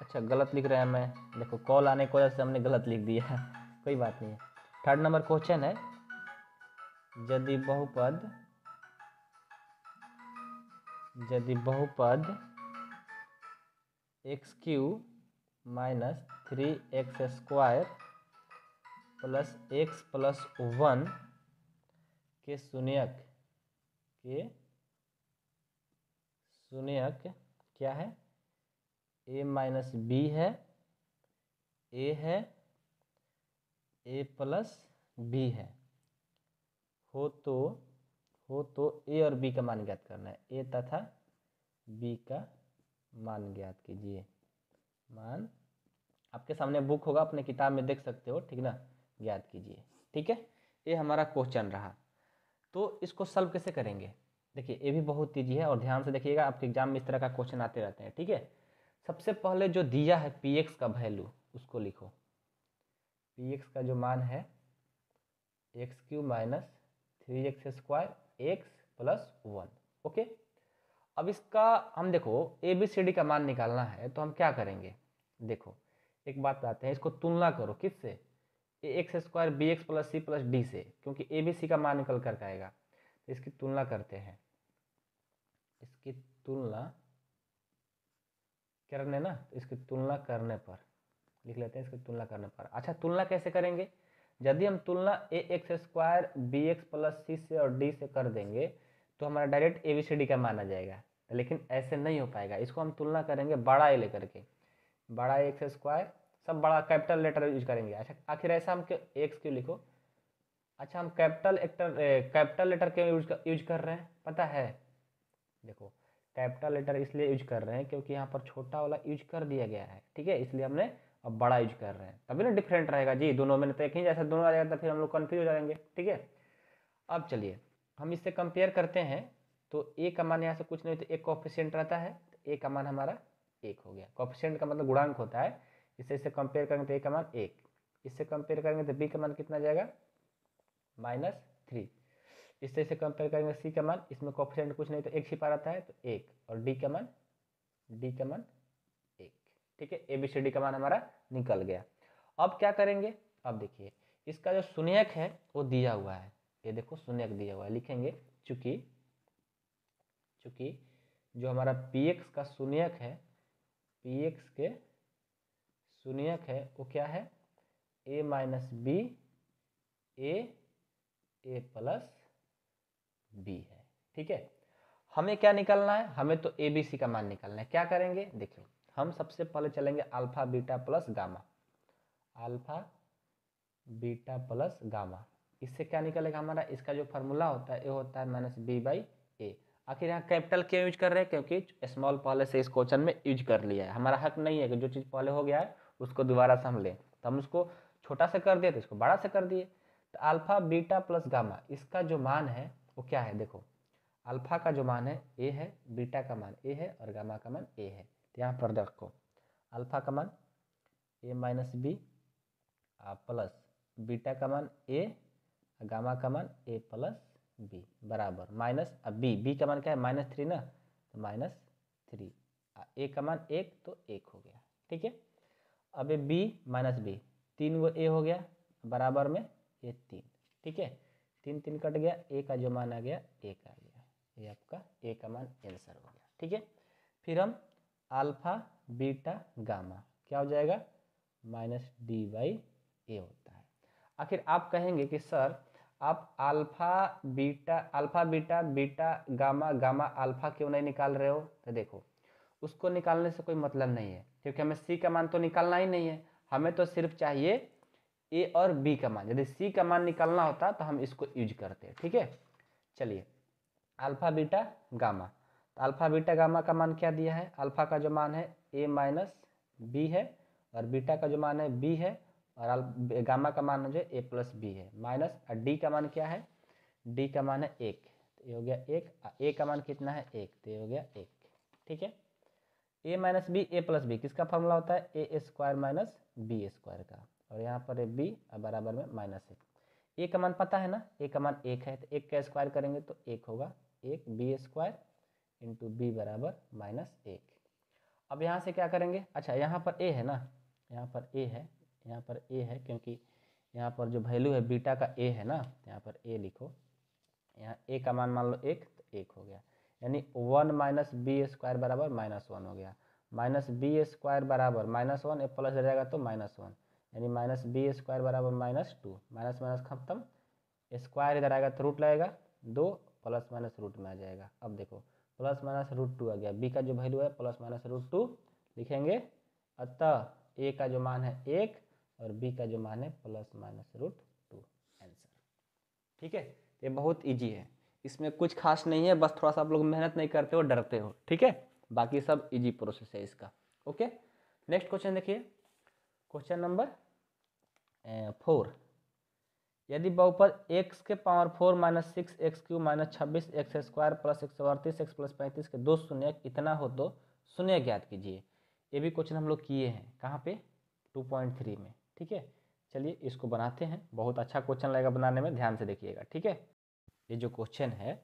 अच्छा गलत लिख रहे हैं मैं देखो कॉल आने की वजह से हमने गलत लिख दिया है कोई बात नहीं है थर्ड नंबर क्वेश्चन है यदि बहुपद यदि बहुपद x cube minus three x square plus x plus one के शून्यक के शून्यक क्या है ए माइनस बी है ए है ए प्लस बी है हो तो हो तो ए और बी का मान ज्ञात करना है ए तथा बी का मान ज्ञात कीजिए मान आपके सामने बुक होगा अपने किताब में देख सकते हो ठीक ना ज्ञात कीजिए ठीक है ये हमारा क्वेश्चन रहा तो इसको सल्व कैसे करेंगे देखिए ये भी बहुत तेजी है और ध्यान से देखिएगा आपके एग्जाम में इस तरह का क्वेश्चन आते रहते हैं ठीक है सबसे पहले जो दिया है पी एक्स का वैल्यू उसको लिखो पी एक्स का जो मान है x cube minus three x square x plus one okay अब इसका हम देखो ए बी सी डी का मान निकालना है तो हम क्या करेंगे देखो एक बात बताते हैं इसको तुलना करो किस a x square b x plus c plus D से क्योंकि ए बी सी का मान निकल कर आएगा तो इसकी तुलना करते हैं इसकी तुलना करने ना तो इसकी तुलना करने पर लिख लेते हैं इसकी तुलना करने पर अच्छा तुलना कैसे करेंगे यदि हम तुलना a x square b x plus सी से और डी से कर देंगे तो हमारा direct a b c d का माना जाएगा लेकिन ऐसे नहीं हो पाएगा इसको हम तुलना करेंगे बड़ा ए लेकर के बड़ा एक्स स्क्वायर सब बड़ा कैपिटल लेटर यूज करेंगे अच्छा आखिर ऐसा हम क्यों एक्स क्यों लिखो अच्छा हम कैपिटल एक्टर कैपिटल लेटर क्यों यूज कर रहे हैं पता है देखो कैपिटल लेटर इसलिए यूज कर रहे हैं क्योंकि यहाँ पर छोटा वाला यूज कर दिया गया है ठीक है इसलिए हमने अब बड़ा यूज कर रहे हैं तभी ना डिफरेंट रहेगा जी दोनों में तो एक ही जैसा दोनों आ जाएगा तो फिर हम लोग कन्फ्यूज हो जाएंगे ठीक है अब चलिए हम इससे कंपेयर करते हैं तो ए का मान यहाँ से कुछ नहीं तो एक कॉफिशियंट रहता है तो ए का मान हमारा एक हो गया कॉफिशियंट का मतलब गुणांक होता है इससे इससे कंपेयर करेंगे तो ए का मान एक इससे कंपेयर करेंगे तो बी का मान कितना जाएगा माइनस थ्री इससे से कंपेयर करेंगे सी का मान इसमें कॉफिशेंट कुछ नहीं तो एक छिपा रहता है तो एक और डी का मान डी का मान एक ठीक है ए बी सी डी का मान हमारा निकल गया अब क्या करेंगे अब देखिए इसका जो शून्यक है वो दिया हुआ है ये देखो शून्यक दिया हुआ है लिखेंगे चूंकि चूंकि जो हमारा पी एक्स का शून्यक है पी एक्स के शून्यक है वो क्या है a minus b a a plus b है ठीक है हमें क्या निकालना है हमें तो ए बी सी का मान निकालना है क्या करेंगे देखिए हम सबसे पहले चलेंगे alpha beta plus gamma alpha beta plus gamma इससे क्या निकलेगा हमारा इसका जो फार्मूला होता है ये होता है माइनस बी बाई ए आखिर यहाँ कैपिटल क्यों यूज कर रहे हैं क्योंकि स्मॉल पहले से इस क्वेश्चन में यूज कर लिया है हमारा हक नहीं है कि जो चीज़ पहले हो गया है उसको दोबारा से हम लें तो हम उसको छोटा से कर दिए तो इसको बड़ा से कर दिए तो अल्फा बीटा प्लस गामा इसका जो मान है वो क्या है देखो अल्फा का जो मान है ए है बीटा का मान ए है और गामा का मान ए है तो यहाँ पर देखो अल्फा का मान a minus b plus beta का मान ए गामा का मान ए प्लस बी बराबर माइनस अब बी बी का मान क्या है माइनस थ्री ना तो माइनस थ्री ए का मान एक तो एक हो गया ठीक है अब ये बी माइनस बी तीन वो ए हो गया बराबर में ये तीन ठीक है तीन तीन कट गया ए का जो मान आ गया एक आ गया ये आपका ए का मान आंसर हो गया ठीक है फिर हम अल्फा बीटा गामा क्या हो जाएगा माइनस डी बाई ए होता है आखिर आप कहेंगे कि सर आप alpha beta alpha beta beta gamma gamma alpha क्यों नहीं निकाल रहे हो तो देखो उसको निकालने से कोई मतलब नहीं है क्योंकि हमें सी का मान तो निकालना ही नहीं है हमें तो सिर्फ चाहिए ए और बी का मान यदि सी का मान निकालना होता तो हम इसको यूज करते ठीक है चलिए अल्फा बीटा गामा तो अल्फा बीटा गामा का मान क्या दिया है अल्फा का जो मान है ए माइनस बी है और बीटा का जो मान है बी है और गामा का मान जो है ए प्लस बी है माइनस और डी का मान क्या है डी का मान है एक तो ये हो गया एक ए का मान कितना है एक तो ये हो गया एक ठीक है a minus b a plus b किसका फॉर्मूला होता है a square minus b square का और यहाँ पर ए बी और बराबर में माइनस एक ए का मान पता है ना ए का मान एक है तो एक का स्क्वायर करेंगे तो एक होगा एक बी स्क्वायर इंटू बी बराबर माइनस एक अब यहाँ से क्या करेंगे अच्छा यहाँ पर ए है ना यहाँ पर ए है यहाँ पर ए है क्योंकि यहाँ पर जो वैल्यू है बीटा का ए है ना यहाँ पर ए लिखो यहाँ ए का मान मान लो एक तो एक हो गया यानी वन माइनस बी स्क्वायर बराबर माइनस वन हो गया माइनस बी स्क्वायर बराबर माइनस वन ए प्लस हो जाएगा तो माइनस वन यानी माइनस बी स्क्वायर बराबर माइनस टू माइनस माइनस खत्म स्क्वायर इधर आएगा तो रूट लगेगा दो प्लस माइनस रूट में आ जाएगा अब देखो प्लस माइनस रूट टू आ गया बी का जो वैल्यू है प्लस माइनस रूट टू लिखेंगे अतः ए का जो मान है एक और बी का जो मान है plus minus root two answer ठीक है ये बहुत ईजी है इसमें कुछ खास नहीं है बस थोड़ा सा आप लोग मेहनत नहीं करते हो डरते हो ठीक है बाकी सब इजी प्रोसेस है इसका ओके नेक्स्ट क्वेश्चन देखिए क्वेश्चन नंबर फोर यदि बहुपद एक्स के power four minus six x cube minus छब्बीस एक्स स्क्वायर प्लस एक सौ अड़तीस एक्स प्लस पैंतीस के दो शून्य इतना हो तो शून्य ज्ञात कीजिए ये भी क्वेश्चन हम लोग किए हैं कहाँ पे टू पॉइंट थ्री में ठीक है चलिए इसको बनाते हैं बहुत अच्छा क्वेश्चन लगेगा बनाने में ध्यान से देखिएगा ठीक है ये जो क्वेश्चन है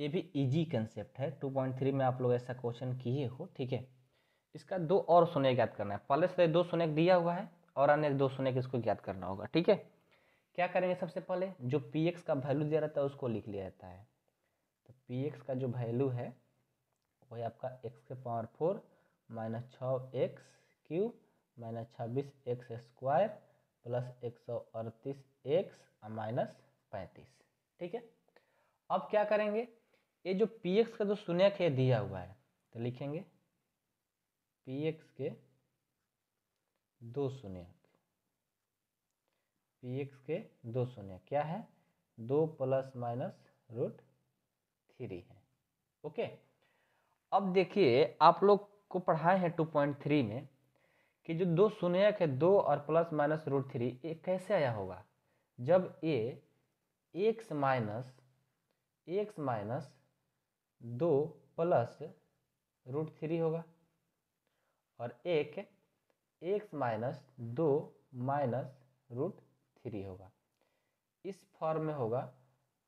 ये भी ईजी कंसेप्ट है टू पॉइंट थ्री में आप लोग ऐसा क्वेश्चन किए हो ठीक है इसका दो और शून्य याद करना है पहले से दो शून्य दिया हुआ है और अन्य दो शून्य किसको ज्ञात करना होगा ठीक है क्या करेंगे सबसे पहले जो पी एक्स का वैल्यू दिया रहता है उसको लिख लिया जाता है तो पी एक्स का जो वैल्यू है वो आपका एक्स के पावर फोर माइनस छः एक्स क्यू माइनस छब्बीस एक्स स्क्वायर प्लस एक सौ अड़तीस एक्स और माइनस पैंतीस ठीक है अब क्या करेंगे ये जो पी एक्स का जो शून्य है दिया हुआ है तो लिखेंगे पी एक्स के दो शून्य पी एक्स के दो शून्य क्या है दो प्लस माइनस रूट थ्री है ओके अब देखिए आप लोग को पढ़ाए हैं टू पॉइंट थ्री में कि जो दो शून्य है दो और प्लस माइनस रूट थ्री ये कैसे आया होगा जब a x minus x minus दो प्लस रूट थ्री होगा और एक एक्स माइनस दो माइनस रूट थ्री होगा इस फॉर्म में होगा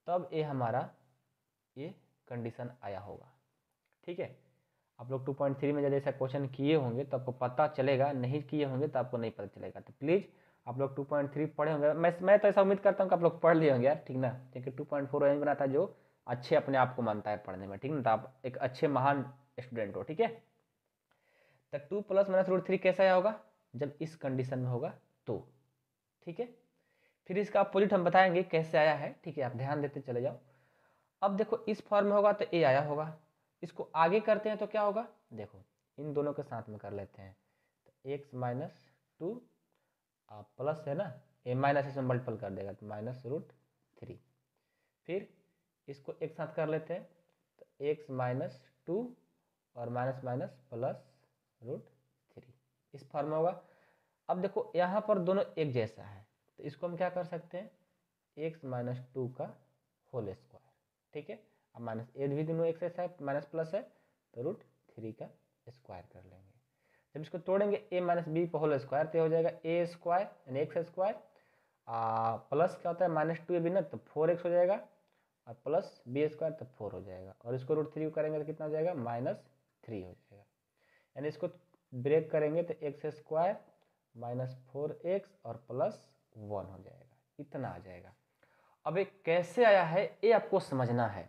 तब ये हमारा ये कंडीशन आया होगा ठीक है आप लोग टू पॉइंट थ्री में जब ऐसा क्वेश्चन किए होंगे तो आपको पता चलेगा नहीं किए होंगे तो आपको नहीं पता चलेगा तो प्लीज़ आप लोग टू पॉइंट थ्री पढ़े होंगे मैं मैं तो ऐसा उम्मीद करता हूँ कि आप लोग पढ़ लिए होंगे यार ठीक ना क्योंकि टू पॉइंट फोर वही बनाता है जो अच्छे अपने आप को मानता है पढ़ने में ठीक ना तो आप एक अच्छे महान स्टूडेंट हो ठीक है तो two plus minus root three कैसा आया होगा जब इस कंडीशन में होगा तो ठीक है फिर इसका अपोजिट हम बताएंगे कैसे आया है ठीक है आप ध्यान देते चले जाओ अब देखो इस फॉर्म में होगा तो ए आया होगा इसको आगे करते हैं तो क्या होगा देखो इन दोनों के साथ में कर लेते हैं तो एक्स माइनस टू प्लस है ना ए माइनस इसमें मल्टीपल कर देगा तो माइनस रूट थ्री फिर इसको एक साथ कर लेते हैं तो एक्स माइनस टू और minus minus plus root three इस फॉर्म में होगा अब देखो यहाँ पर दोनों एक जैसा है तो इसको हम क्या कर सकते हैं एक्स माइनस टू का होल स्क्वायर ठीक है अब माइनस ए भी दोनों एक जैसा है माइनस प्लस है तो रूट थ्री का स्क्वायर कर लेंगे जब इसको तोड़ेंगे ए माइनस बी का होल स्क्वायर तो हो जाएगा ए स्क्वायर यानी एक्स स्क्वायर प्लस क्या होता है माइनस टू ए बी ना तो फोर एक्स हो जाएगा और प्लस बी स्क्वायर तो फोर हो जाएगा और इसको रूट थ्री करेंगे तो कितना हो जाएगा माइनस थ्री हो जाएगा यानी इसको ब्रेक करेंगे तो x square minus four x और प्लस वन हो जाएगा इतना आ जाएगा अब ये कैसे आया है ये आपको समझना है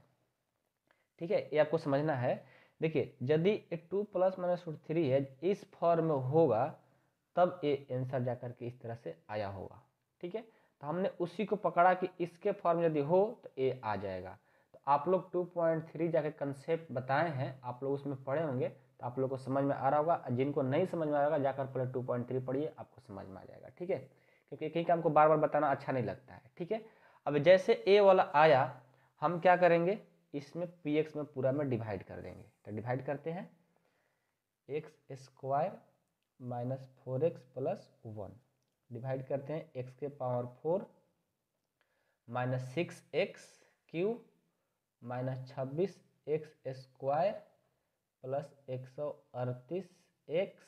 ठीक है ये आपको समझना है देखिए यदि ये टू प्लस माइनस थ्री है इस फॉर्म में होगा तब ये आंसर जा करके इस तरह से आया होगा ठीक है तो हमने उसी को पकड़ा कि इसके फॉर्म यदि हो तो ये आ जाएगा तो आप लोग टू पॉइंट थ्री जाके कंसेप्ट बताए हैं आप लोग उसमें पढ़े होंगे आप लोग को समझ में आ रहा होगा जिनको नहीं समझ में आएगा जाकर पहले टू पॉइंट थ्री पढ़िए आपको समझ में आ जाएगा ठीक है क्योंकि एक ही काम को बार बार बताना अच्छा नहीं लगता है ठीक है अब जैसे ए वाला आया हम क्या करेंगे इसमें पी एक्स में पूरा में डिवाइड कर देंगे तो डिवाइड करते हैं x square minus four x plus one divide करते हैं एक्स के power four minus six x cube minus छब्बीस एक्स स्क्वायर प्लस एक सौ अड़तीस एक्स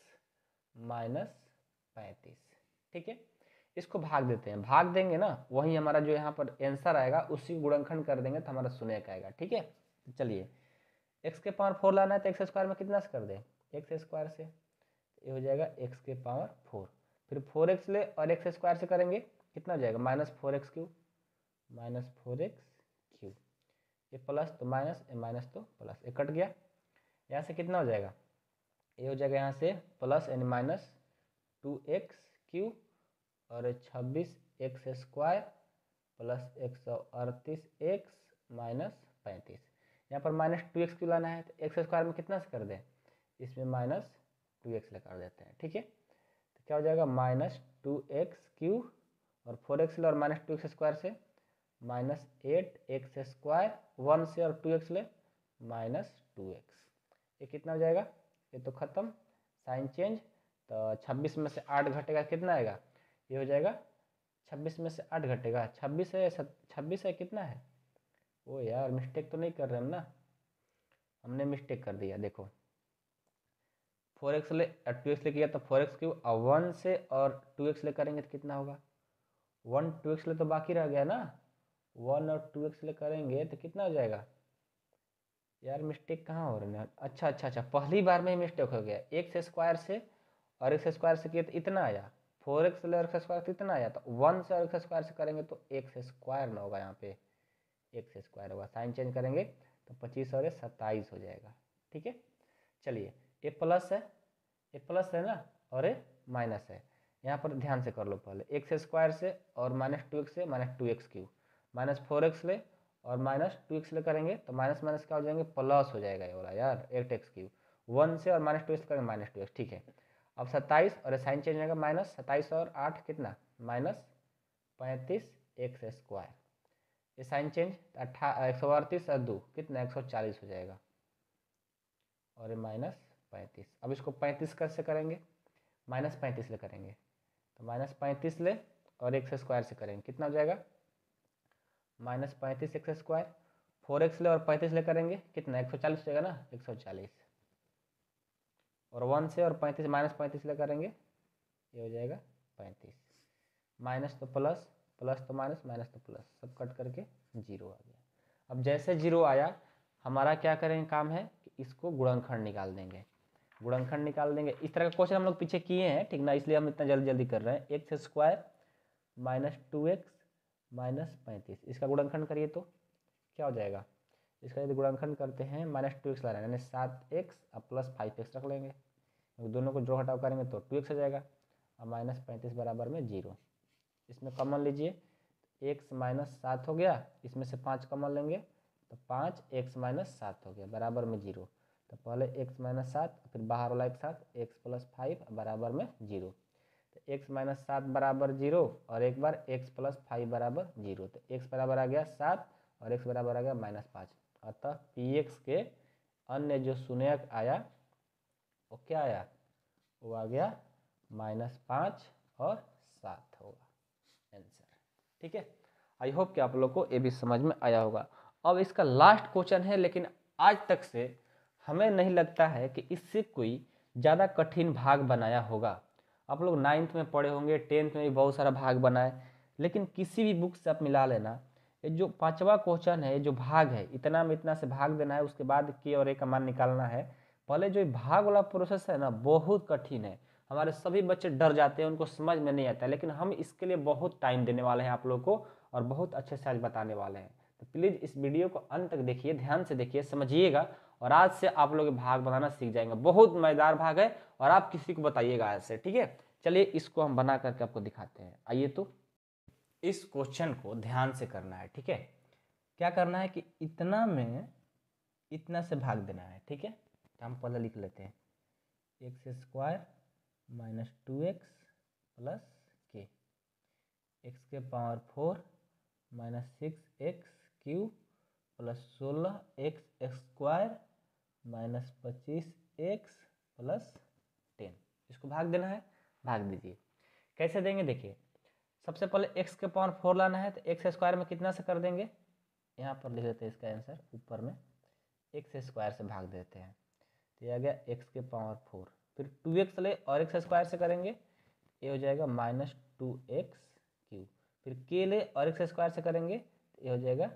माइनस पैंतीस ठीक है इसको भाग देते हैं भाग देंगे ना वही हमारा जो यहाँ पर आंसर आएगा उसी गुणनखंड कर देंगे तो हमारा सुने का आएगा ठीक है तो चलिए एक्स के पावर फोर लाना है तो एक्स स्क्वायर में कितना से कर दें एक्स स्क्वायर से ये हो जाएगा एक्स के पावर फोर फिर फोर एक्स ले और एक्स स्क्वायर से करेंगे कितना हो जाएगा minus four x cube minus four x cube ये प्लस तो माइनस माइनस तो प्लस ये कट गया यहाँ से कितना हो जाएगा ये हो जाएगा यहाँ से plus n minus two x cube और छब्बीस एक्स स्क्वायर प्लस एक सौ अड़तीस एक्स माइनस पैंतीस यहाँ पर माइनस टू एक्स क्यू लाना है तो एक्स स्क्वायर में कितना से कर दें इसमें माइनस टू एक्स लगा देते हैं ठीक है तो क्या हो जाएगा माइनस टू एक्स क्यू और फोर एक्स ले और माइनस टू एक्स स्क्वायर से minus eight x square one से और टू एक्स ले माइनस टू एक्स ये कितना हो जाएगा ये तो खत्म साइन चेंज तो छब्बीस में से आठ घटेगा कितना आएगा ये हो जाएगा छब्बीस में से आठ घटेगा छब्बीस है छब्बीस है कितना है ओ यार मिस्टेक तो नहीं कर रहे हम ना हमने मिस्टेक कर दिया देखो फोर एक्स ले टू एक्स ले किया तो फोर एक्स क्यों और वन से और टू एक्स ले करेंगे तो कितना होगा वन टू एक्स ले तो बाकी रह गया ना वन और टू एक्स ले करेंगे तो कितना हो जाएगा यार मिस्टेक कहाँ हो रहा है अच्छा अच्छा अच्छा पहली बार में ही मिस्टेक हो गया से स्क्वायर से और से स्क्वायर से किए तो इतना आया फोर एक्स और एक्स स्क्वायर से इतना आया तो वन से और एक्स स्क्वायर से करेंगे तो एक्स स्क्वायर ना होगा यहाँ पे से स्क्वायर होगा साइन चेंज करेंगे तो पच्चीस और सत्ताईस हो जाएगा ठीक है चलिए ए प्लस है ए प्लस है ना और ए माइनस है यहाँ पर ध्यान से कर लो पहले एक्स स्क्वायर से और माइनस टू एक्स से minus two x cube minus four x ले और माइनस टू एक्स करेंगे तो माइनस माइनस क्या हो जाएंगे प्लस हो जाएगा ये वाला यार एट एक्स क्यूब वन से और माइनस टू एक्स करेंगे माइनस टू एक्स ठीक है अब सत्ताईस और साइन चेंज होगा माइनस सत्ताईस और आठ कितना माइनस पैंतीस एक्स स्क्वायर ये साइन चेंज अट्ठा एक सौ अड़तीस और दो कितना एक सौ चालीस हो जाएगा और ये माइनस पैंतीस अब इसको पैंतीस कर से करेंगे माइनस पैंतीस ले करेंगे तो माइनस पैंतीस ले और एक से स्क्वायर से करेंगे कितना हो जाएगा माइनस पैंतीस एक्स स्क्वायर फोर एक्स ले और पैंतीस ले करेंगे कितना एक सौ चालीस हो जाएगा ना एक सौ चालीस और वन से और पैंतीस माइनस पैंतीस ले करेंगे ये हो जाएगा पैंतीस माइनस तो प्लस प्लस तो माइनस माइनस तो प्लस सब कट करके जीरो आ गया अब जैसे जीरो आया हमारा क्या करेंगे काम है कि इसको गुणनखंड निकाल देंगे गुणनखंड निकाल देंगे इस तरह का क्वेश्चन हम लोग पीछे किए हैं ठीक ना इसलिए हम इतना जल्दी जल्दी कर रहे हैं x square minus two x minus पैंतीस इसका गुणनखंड करिए तो क्या हो जाएगा इसका यदि गुणनखंड करते हैं माइनस टू एक्स ला रहे हैं यानी सात एक्स और प्लस फाइव एक्स रख लेंगे दोनों को जोड़ हटाव करेंगे तो टू एक्स हो जाएगा और माइनस पैंतीस बराबर में जीरो इसमें कॉमन लीजिए एक्स माइनस सात हो गया इसमें से पाँच कॉमन लेंगे तो पाँच एक्स माइनस सात हो गया बराबर में जीरो तो पहले एक्स माइनस सात फिर बाहर वाला एक साथ एक्स प्लस फाइव बराबर में जीरो तो एक्स माइनस सात बराबर जीरो और एक बार एक्स प्लस फाइव बराबर जीरो तो एक्स बराबर आ गया सात और एक्स बराबर आ गया माइनस पाँच अतः पी एक्स के अन्य जो शून्यक आया वो क्या आया वो आ गया माइनस पाँच और सात होगा आंसर ठीक है आई होप कि आप लोग को ये भी समझ में आया होगा अब इसका लास्ट क्वेश्चन है लेकिन आज तक से हमें नहीं लगता है कि इससे कोई ज़्यादा कठिन भाग बनाया होगा आप लोग नाइन्थ में पढ़े होंगे टेंथ में भी बहुत सारा भाग बना है लेकिन किसी भी बुक से आप मिला लेना ये जो पाँचवा क्वेश्चन है जो भाग है इतना में इतना से भाग देना है उसके बाद के और ए का मान निकालना है पहले जो भाग वाला प्रोसेस है ना बहुत कठिन है हमारे सभी बच्चे डर जाते हैं उनको समझ में नहीं आता लेकिन हम इसके लिए बहुत टाइम देने वाले हैं आप लोग को और बहुत अच्छे से आज बताने वाले हैं तो प्लीज़ इस वीडियो को अंत तक देखिए ध्यान से देखिए समझिएगा और आज से आप लोग भाग बनाना सीख जाएंगे बहुत मजेदार भाग है और आप किसी को बताइएगा आज से ठीक है चलिए इसको हम बना करके आपको दिखाते हैं आइए तो इस क्वेश्चन को ध्यान से करना है ठीक है क्या करना है कि इतना में इतना से भाग देना है ठीक है तो हम पहले लिख लेते हैं x square minus two x plus के एक्स के power four minus six x cube plus सोलह एक्स स्क्वायर माइनस पच्चीस एक्स प्लस टेन इसको भाग देना है भाग दीजिए कैसे देंगे देखिए सबसे पहले एक्स के पावर फोर लाना है तो एक्स स्क्वायर में कितना से कर देंगे यहाँ पर लिख देते हैं इसका आंसर ऊपर में एक्स स्क्वायर से भाग देते हैं तो यह आ गया एक्स के पावर फोर फिर टू एक्स ले और एक्स स्क्वायर से करेंगे ये हो जाएगा माइनस टू एक्स क्यू फिर के ले और एक्स स्क्वायर से करेंगे तो ये हो जाएगा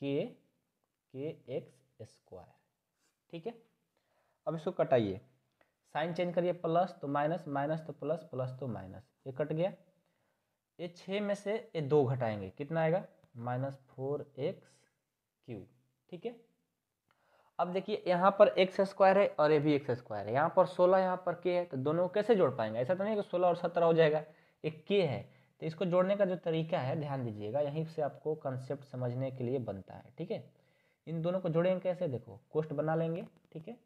के के एक्स स्क्वायर ठीक है अब इसको कटाइए साइन चेंज करिए प्लस तो माइनस माइनस तो प्लस प्लस तो माइनस ये कट गया ये छः में से ये दो घटाएंगे कितना आएगा माइनस फोर एक्स क्यू ठीक है अब देखिए यहाँ पर एक्स स्क्वायर है और ये भी एक्स स्क्वायर है यहाँ पर सोलह यहाँ पर के है तो दोनों को कैसे जोड़ पाएंगे ऐसा तो नहीं कि सोलह और सत्रह हो जाएगा एक के है तो इसको जोड़ने का जो तरीका है ध्यान दीजिएगा यहीं से आपको कंसेप्ट समझने के लिए बनता है ठीक है इन दोनों को जोड़ेंगे कैसे देखो कोष्ट बना लेंगे ठीक है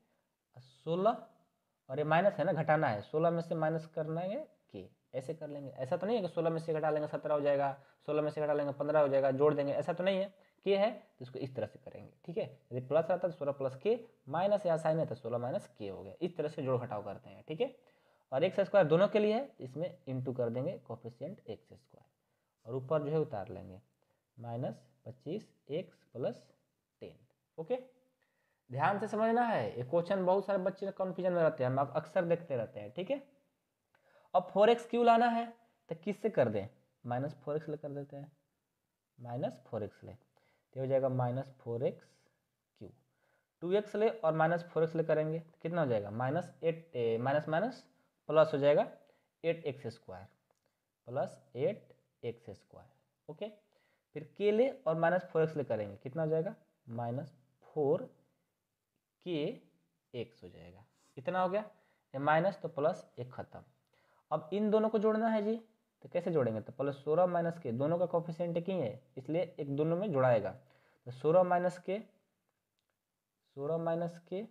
सोलह और ये माइनस है ना घटाना है सोलह में से माइनस करना है के ऐसे कर लेंगे ऐसा तो नहीं है कि सोलह में से घटा लेंगे सत्रह हो जाएगा सोलह में से घटा लेंगे पंद्रह हो जाएगा जोड़ देंगे ऐसा तो नहीं है के है तो इसको इस तरह से करेंगे ठीक है यदि प्लस रहता तो सोलह प्लस के माइनस या साइन है तो सोलह माइनस के हो गया इस तरह से जोड़ घटाव करते हैं ठीक है और एक स्क्वायर दोनों के लिए है इसमें इंटू कर देंगे कॉफिशियंट एक्स स्क्वायर और ऊपर जो है उतार लेंगे माइनस पच्चीस एक्स प्लस ओके ध्यान से समझना है ये क्वेश्चन बहुत सारे बच्चे कन्फ्यूजन में रहते हैं हम अक्सर देखते रहते हैं ठीक है अब फोर एक्स क्यू लाना है तो किस से कर दें माइनस फोर एक्स ले कर देते हैं माइनस फोर एक्स ले तो हो जाएगा minus four x cube two x ले और माइनस फोर एक्स ले करेंगे तो कितना हो जाएगा minus eight minus minus plus हो जाएगा eight x square plus eight x square okay फिर के ले और माइनस फोर एक्स ले करेंगे कितना हो जाएगा माइनस फोर के एक्स हो जाएगा कितना हो गया ये माइनस तो प्लस एक खत्म अब इन दोनों को जोड़ना है जी तो कैसे जोड़ेंगे तो प्लस सोलह माइनस के दोनों का कॉफिशेंट एक ही है इसलिए एक दोनों में जुड़ाएगा तो सोलह माइनस के सोलह माइनस के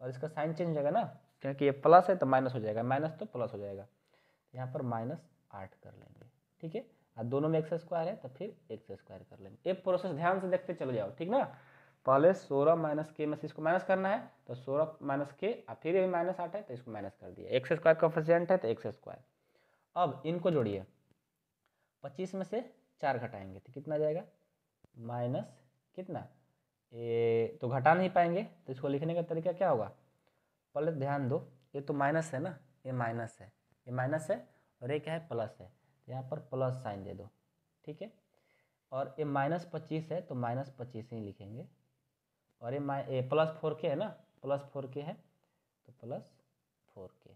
और इसका साइन चेंज हो जाएगा ना क्योंकि ये प्लस है तो माइनस हो जाएगा माइनस तो प्लस हो जाएगा तो यहाँ पर माइनस आठ कर लेंगे ठीक है और दोनों में एक्स स्क्वायर है तो फिर एक्स स्क्वायर कर लेंगे ये प्रोसेस ध्यान से देखते चले जाओ ठीक ना पहले सोलह माइनस के में से इसको माइनस करना है तो सोलह माइनस के और फिर ये माइनस आठ है तो इसको माइनस कर दिया एक्स स्क्वायर का फर्जेंट है तो एक्स स्क्वायर अब इनको जोड़िए पच्चीस में से चार घटाएंगे तो कितना जाएगा माइनस कितना ये तो घटा नहीं पाएंगे तो इसको लिखने का तरीका क्या होगा पहले ध्यान दो ये तो माइनस है ना ये माइनस है ये माइनस है और ये क्या है प्लस है यहाँ पर प्लस साइन दे दो ठीक है और ये माइनस पच्चीस है तो माइनस पच्चीस ही लिखेंगे और ये माइ प्लस फोर के है ना प्लस फोर के है तो प्लस फोर के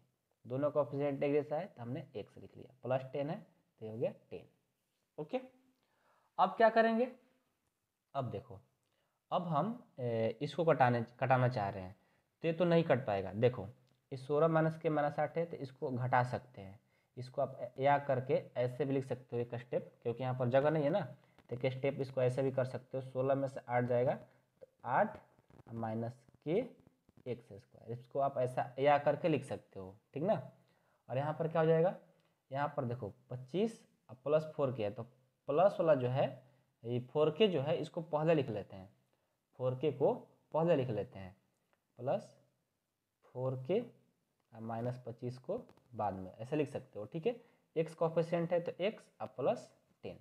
दोनों का ऑफिशियंट एक जैसा है तो हमने एक से लिख लिया प्लस टेन है तो ये हो गया टेन ओके अब क्या करेंगे अब देखो अब हम इसको कटाने कटाना चाह रहे हैं तो ये तो नहीं कट पाएगा देखो इस सोलह माइनस के माइनस आठ है तो इसको घटा सकते हैं इसको आप या करके ऐसे भी लिख सकते हो एक स्टेप क्योंकि यहाँ पर जगह नहीं है ना तो एक स्टेप इसको ऐसे भी कर सकते हो सोलह में से आठ जाएगा आठ माइनस के एक्स स्क्वायर इसको आप ऐसा या करके लिख सकते हो ठीक ना और यहाँ पर क्या हो जाएगा यहाँ पर देखो पच्चीस और प्लस फोर के है तो प्लस वाला जो है ये फोर के जो है इसको पहले लिख लेते हैं फोर के को पहले लिख लेते हैं प्लस फोर के माइनस पच्चीस को बाद में ऐसे लिख सकते हो ठीक है एक्स कॉफिशेंट है तो एक्स और प्लस टेन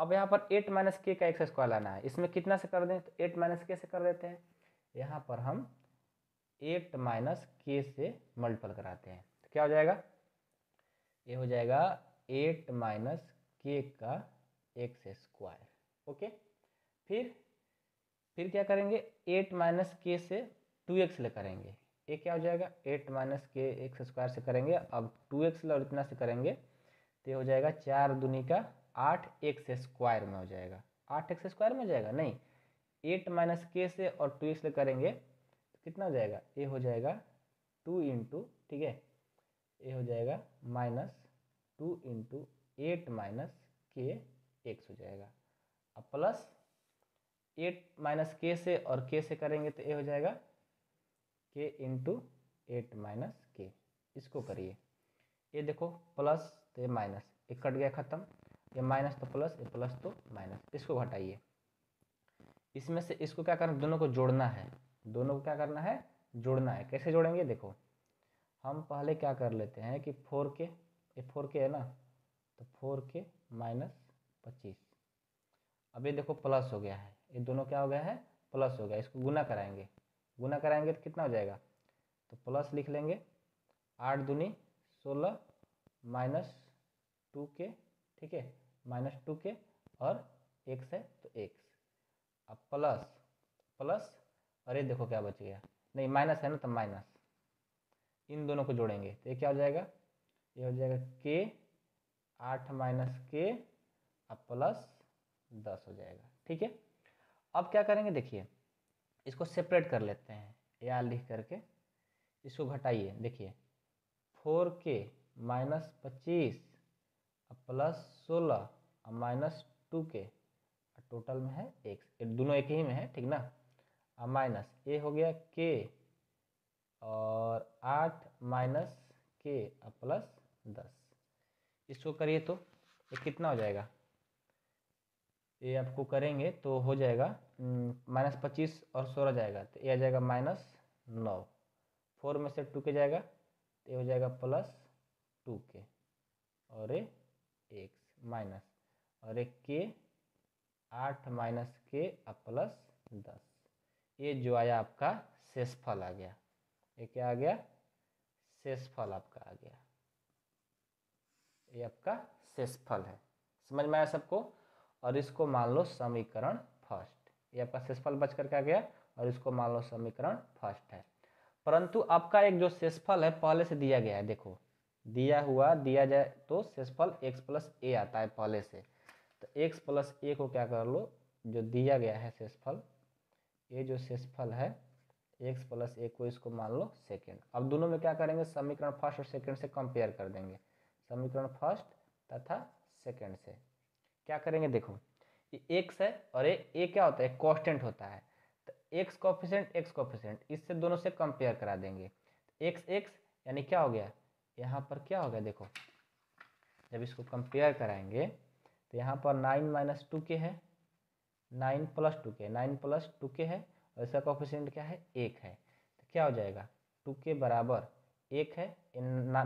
अब यहाँ पर एट माइनस के का एक्स स्क्वायर लाना है इसमें कितना से कर दें तो एट माइनस के से कर देते हैं यहाँ पर हम एट माइनस के से मल्टीपल कराते हैं तो क्या हो जाएगा ये हो जाएगा एट माइनस के का एक्स स्क्वायर ओके फिर फिर क्या करेंगे एट माइनस के से टू एक्स ले करेंगे ये क्या हो जाएगा एट माइनस के एक्स स्क्वायर से करेंगे अब टू एक्स और इतना से करेंगे तो ये हो जाएगा चार दुनी का आठ एक्स स्क्वायर में हो जाएगा आठ एक्स स्क्वायर में हो जाएगा नहीं एट माइनस के से और टू एक्स करेंगे तो कितना हो जाएगा ए हो जाएगा टू इंटू ठीक है ए हो जाएगा minus two into eight minus के एक्स हो जाएगा अब प्लस एट माइनस के से और के से करेंगे तो ए हो जाएगा के इंटू एट माइनस के इसको करिए ये देखो प्लस तो ये माइनस एक कट गया ख़त्म ये माइनस तो प्लस ये प्लस तो माइनस इसको घटाइए इसमें से इसको क्या करना दोनों को जोड़ना है दोनों को क्या करना है जोड़ना है कैसे जोड़ेंगे देखो हम पहले क्या कर लेते हैं कि फोर के ये फोर के है ना तो फोर के माइनस पच्चीस अब ये देखो प्लस हो गया है ये दोनों क्या हो गया है प्लस हो गया इसको गुना कराएंगे गुना कराएंगे तो कितना हो जाएगा तो प्लस लिख लेंगे आठ दूनी सोलह माइनस टू के ठीक है माइनस टू के और एक्स है तो एक्स अब प्लस प्लस अरे देखो क्या बच गया नहीं माइनस है ना तो माइनस इन दोनों को जोड़ेंगे तो ये क्या हो जाएगा ये हो जाएगा के आठ माइनस के अब प्लस दस हो जाएगा ठीक है अब क्या करेंगे देखिए इसको सेपरेट कर लेते हैं ए आर लिख करके इसको घटाइए देखिए फोर के माइनस पच्चीस प्लस सोलह और माइनस टू के टोटल में है एक्स दोनों एक ही में है ठीक ना और माइनस ए हो गया के और आठ माइनस के और प्लस दस इसको करिए तो ये कितना हो जाएगा ये आपको करेंगे तो हो जाएगा माइनस हम्म, पच्चीस और सोलह जाएगा तो ये आ जाएगा माइनस नौ फोर में से टू के जाएगा तो ये हो जाएगा प्लस टू के और ये एक्स माइनस और एक के आठ माइनस के प्लस दस ये जो आया आपका शेषफल आ गया ये क्या आ गया शेषफल आपका आ गया ये आपका शेषफल है समझ में आया सबको और इसको मान लो समीकरण फर्स्ट ये आपका शेषफल बच करके आ गया और इसको मान लो समीकरण फर्स्ट है परंतु आपका एक जो शेषफल है पहले से दिया गया है देखो दिया हुआ दिया जाए तो शेषफल x प्लस ए आता है पहले से तो x प्लस ए को क्या कर लो जो दिया गया है शेषफल ये जो शेषफल है x प्लस ए को इसको मान लो सेकेंड अब दोनों में क्या करेंगे समीकरण फर्स्ट और सेकेंड से कंपेयर कर देंगे समीकरण फर्स्ट तथा सेकेंड से क्या करेंगे देखो ये एक्स है और ये ए क्या होता है कॉन्स्टेंट होता है तो एक्स कॉफिशेंट एक्स कॉफिशेंट इससे दोनों से कंपेयर करा देंगे एक्स तो एक्स यानी क्या हो गया यहाँ पर क्या हो गया देखो जब इसको कंपेयर कराएंगे तो यहाँ पर नाइन माइनस टू के है नाइन प्लस टू के नाइन प्लस टू के है और इसका कॉफिशेंट क्या है एक है तो क्या हो जाएगा टू के बराबर एक है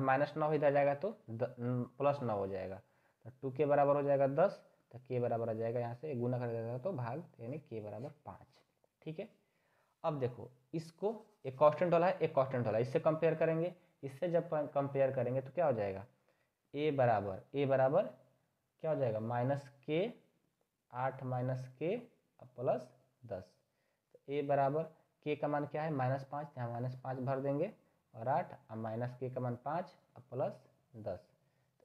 माइनस नौ इधर जाएगा तो द, न, प्लस नौ हो जाएगा तो टू के बराबर हो जाएगा दस तो के बराबर आ जाएगा यहाँ से गुना कर जाएगा तो भाग तो यानी के बराबर पाँच ठीक है अब देखो इसको एक कॉन्स्टेंट वाला है एक कॉन्स्टेंट वाला इससे कंपेयर करेंगे इससे जब कंपेयर करेंगे तो क्या हो जाएगा ए बराबर ए बराबर क्या हो जाएगा माइनस के आठ माइनस के प्लस दस तो ए बराबर के का मान क्या है माइनस पाँच यहाँ माइनस पाँच भर देंगे और आठ और माइनस के का मान पाँच और प्लस दस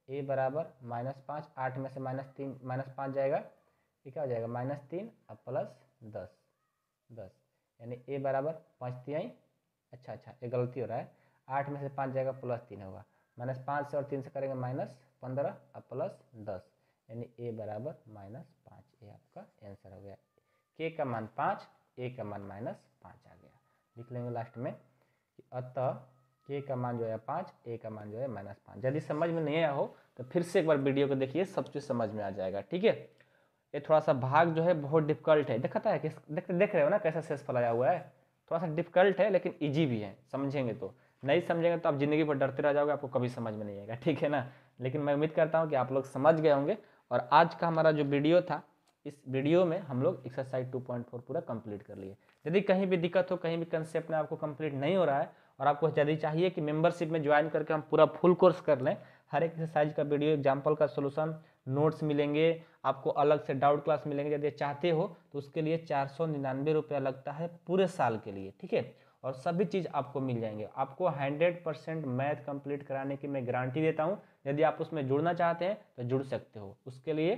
तो ए बराबर माइनस पाँच आठ में से माइनस तीन माइनस पाँच जाएगा ये क्या हो जाएगा माइनस तीन और प्लस दस दस यानी ए बराबर पाँच तिहाई अच्छा अच्छा ये गलती हो रहा है आठ में से पाँच जाएगा प्लस तीन होगा माइनस पाँच से और तीन से करेंगे माइनस पंद्रह और प्लस दस यानी ए बराबर माइनस पाँच ए आपका आंसर हो गया के का मान पाँच ए का मान माइनस पाँच आ गया लिख लेंगे लास्ट में कि अतः के का मान जो है पाँच ए का मान जो है माइनस पाँच यदि समझ में नहीं आया हो तो फिर से एक बार वीडियो को देखिए सब चीज़ समझ में आ जाएगा ठीक है ये थोड़ा सा भाग जो है बहुत डिफिकल्ट है देखता है कि देख देख रहे हो ना कैसा सेस फैलाया हुआ है थोड़ा सा डिफिकल्ट है लेकिन ईजी भी है समझेंगे तो नहीं समझेंगे तो आप ज़िंदगी पर डरते रह जाओगे आपको कभी समझ में नहीं आएगा ठीक है ना लेकिन मैं उम्मीद करता हूँ कि आप लोग समझ गए होंगे और आज का हमारा जो वीडियो था इस वीडियो में हम लोग एक्सरसाइज 2.4 पूरा कंप्लीट कर लिए यदि कहीं भी दिक्कत हो कहीं भी कंसेप्ट में आपको कंप्लीट नहीं हो रहा है और आपको यदि चाहिए कि मेंबरशिप में ज्वाइन करके हम पूरा फुल कोर्स कर लें हर एक एक्सरसाइज का वीडियो एग्जाम्पल का सोल्यूशन नोट्स मिलेंगे आपको अलग से डाउट क्लास मिलेंगे यदि चाहते हो तो उसके लिए चार सौ निन्यानवे रुपया लगता है पूरे साल के लिए ठीक है और सभी चीज़ आपको मिल जाएंगे आपको 100 परसेंट मैथ कंप्लीट कराने की मैं गारंटी देता हूँ यदि आप उसमें जुड़ना चाहते हैं तो जुड़ सकते हो उसके लिए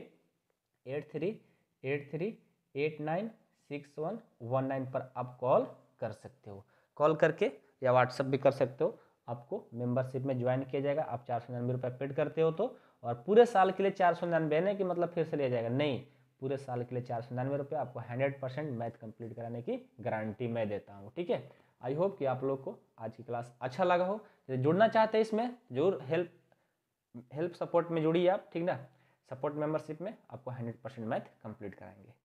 eight three eight three eight nine six one one nine पर आप कॉल कर सकते हो कॉल करके या व्हाट्सअप भी कर सकते हो आपको मेंबरशिप में ज्वाइन किया जाएगा आप चार सौ निन्यानवे रुपये पेड करते हो तो और पूरे साल के लिए चार सौ निन्यानवे नहीं कि मतलब फिर से लिया जाएगा नहीं पूरे साल के लिए चार सौ निन्यानवे रुपये आपको हंड्रेड परसेंट मैथ कंप्लीट कराने की गारंटी मैं देता हूँ ठीक है आई होप कि आप लोग को आज की क्लास अच्छा लगा हो यदि जुड़ना चाहते हैं इसमें जरूर हेल्प हेल्प सपोर्ट में जुड़िए आप ठीक ना सपोर्ट मेंबरशिप में आपको हंड्रेड परसेंट मैथ कंप्लीट कराएंगे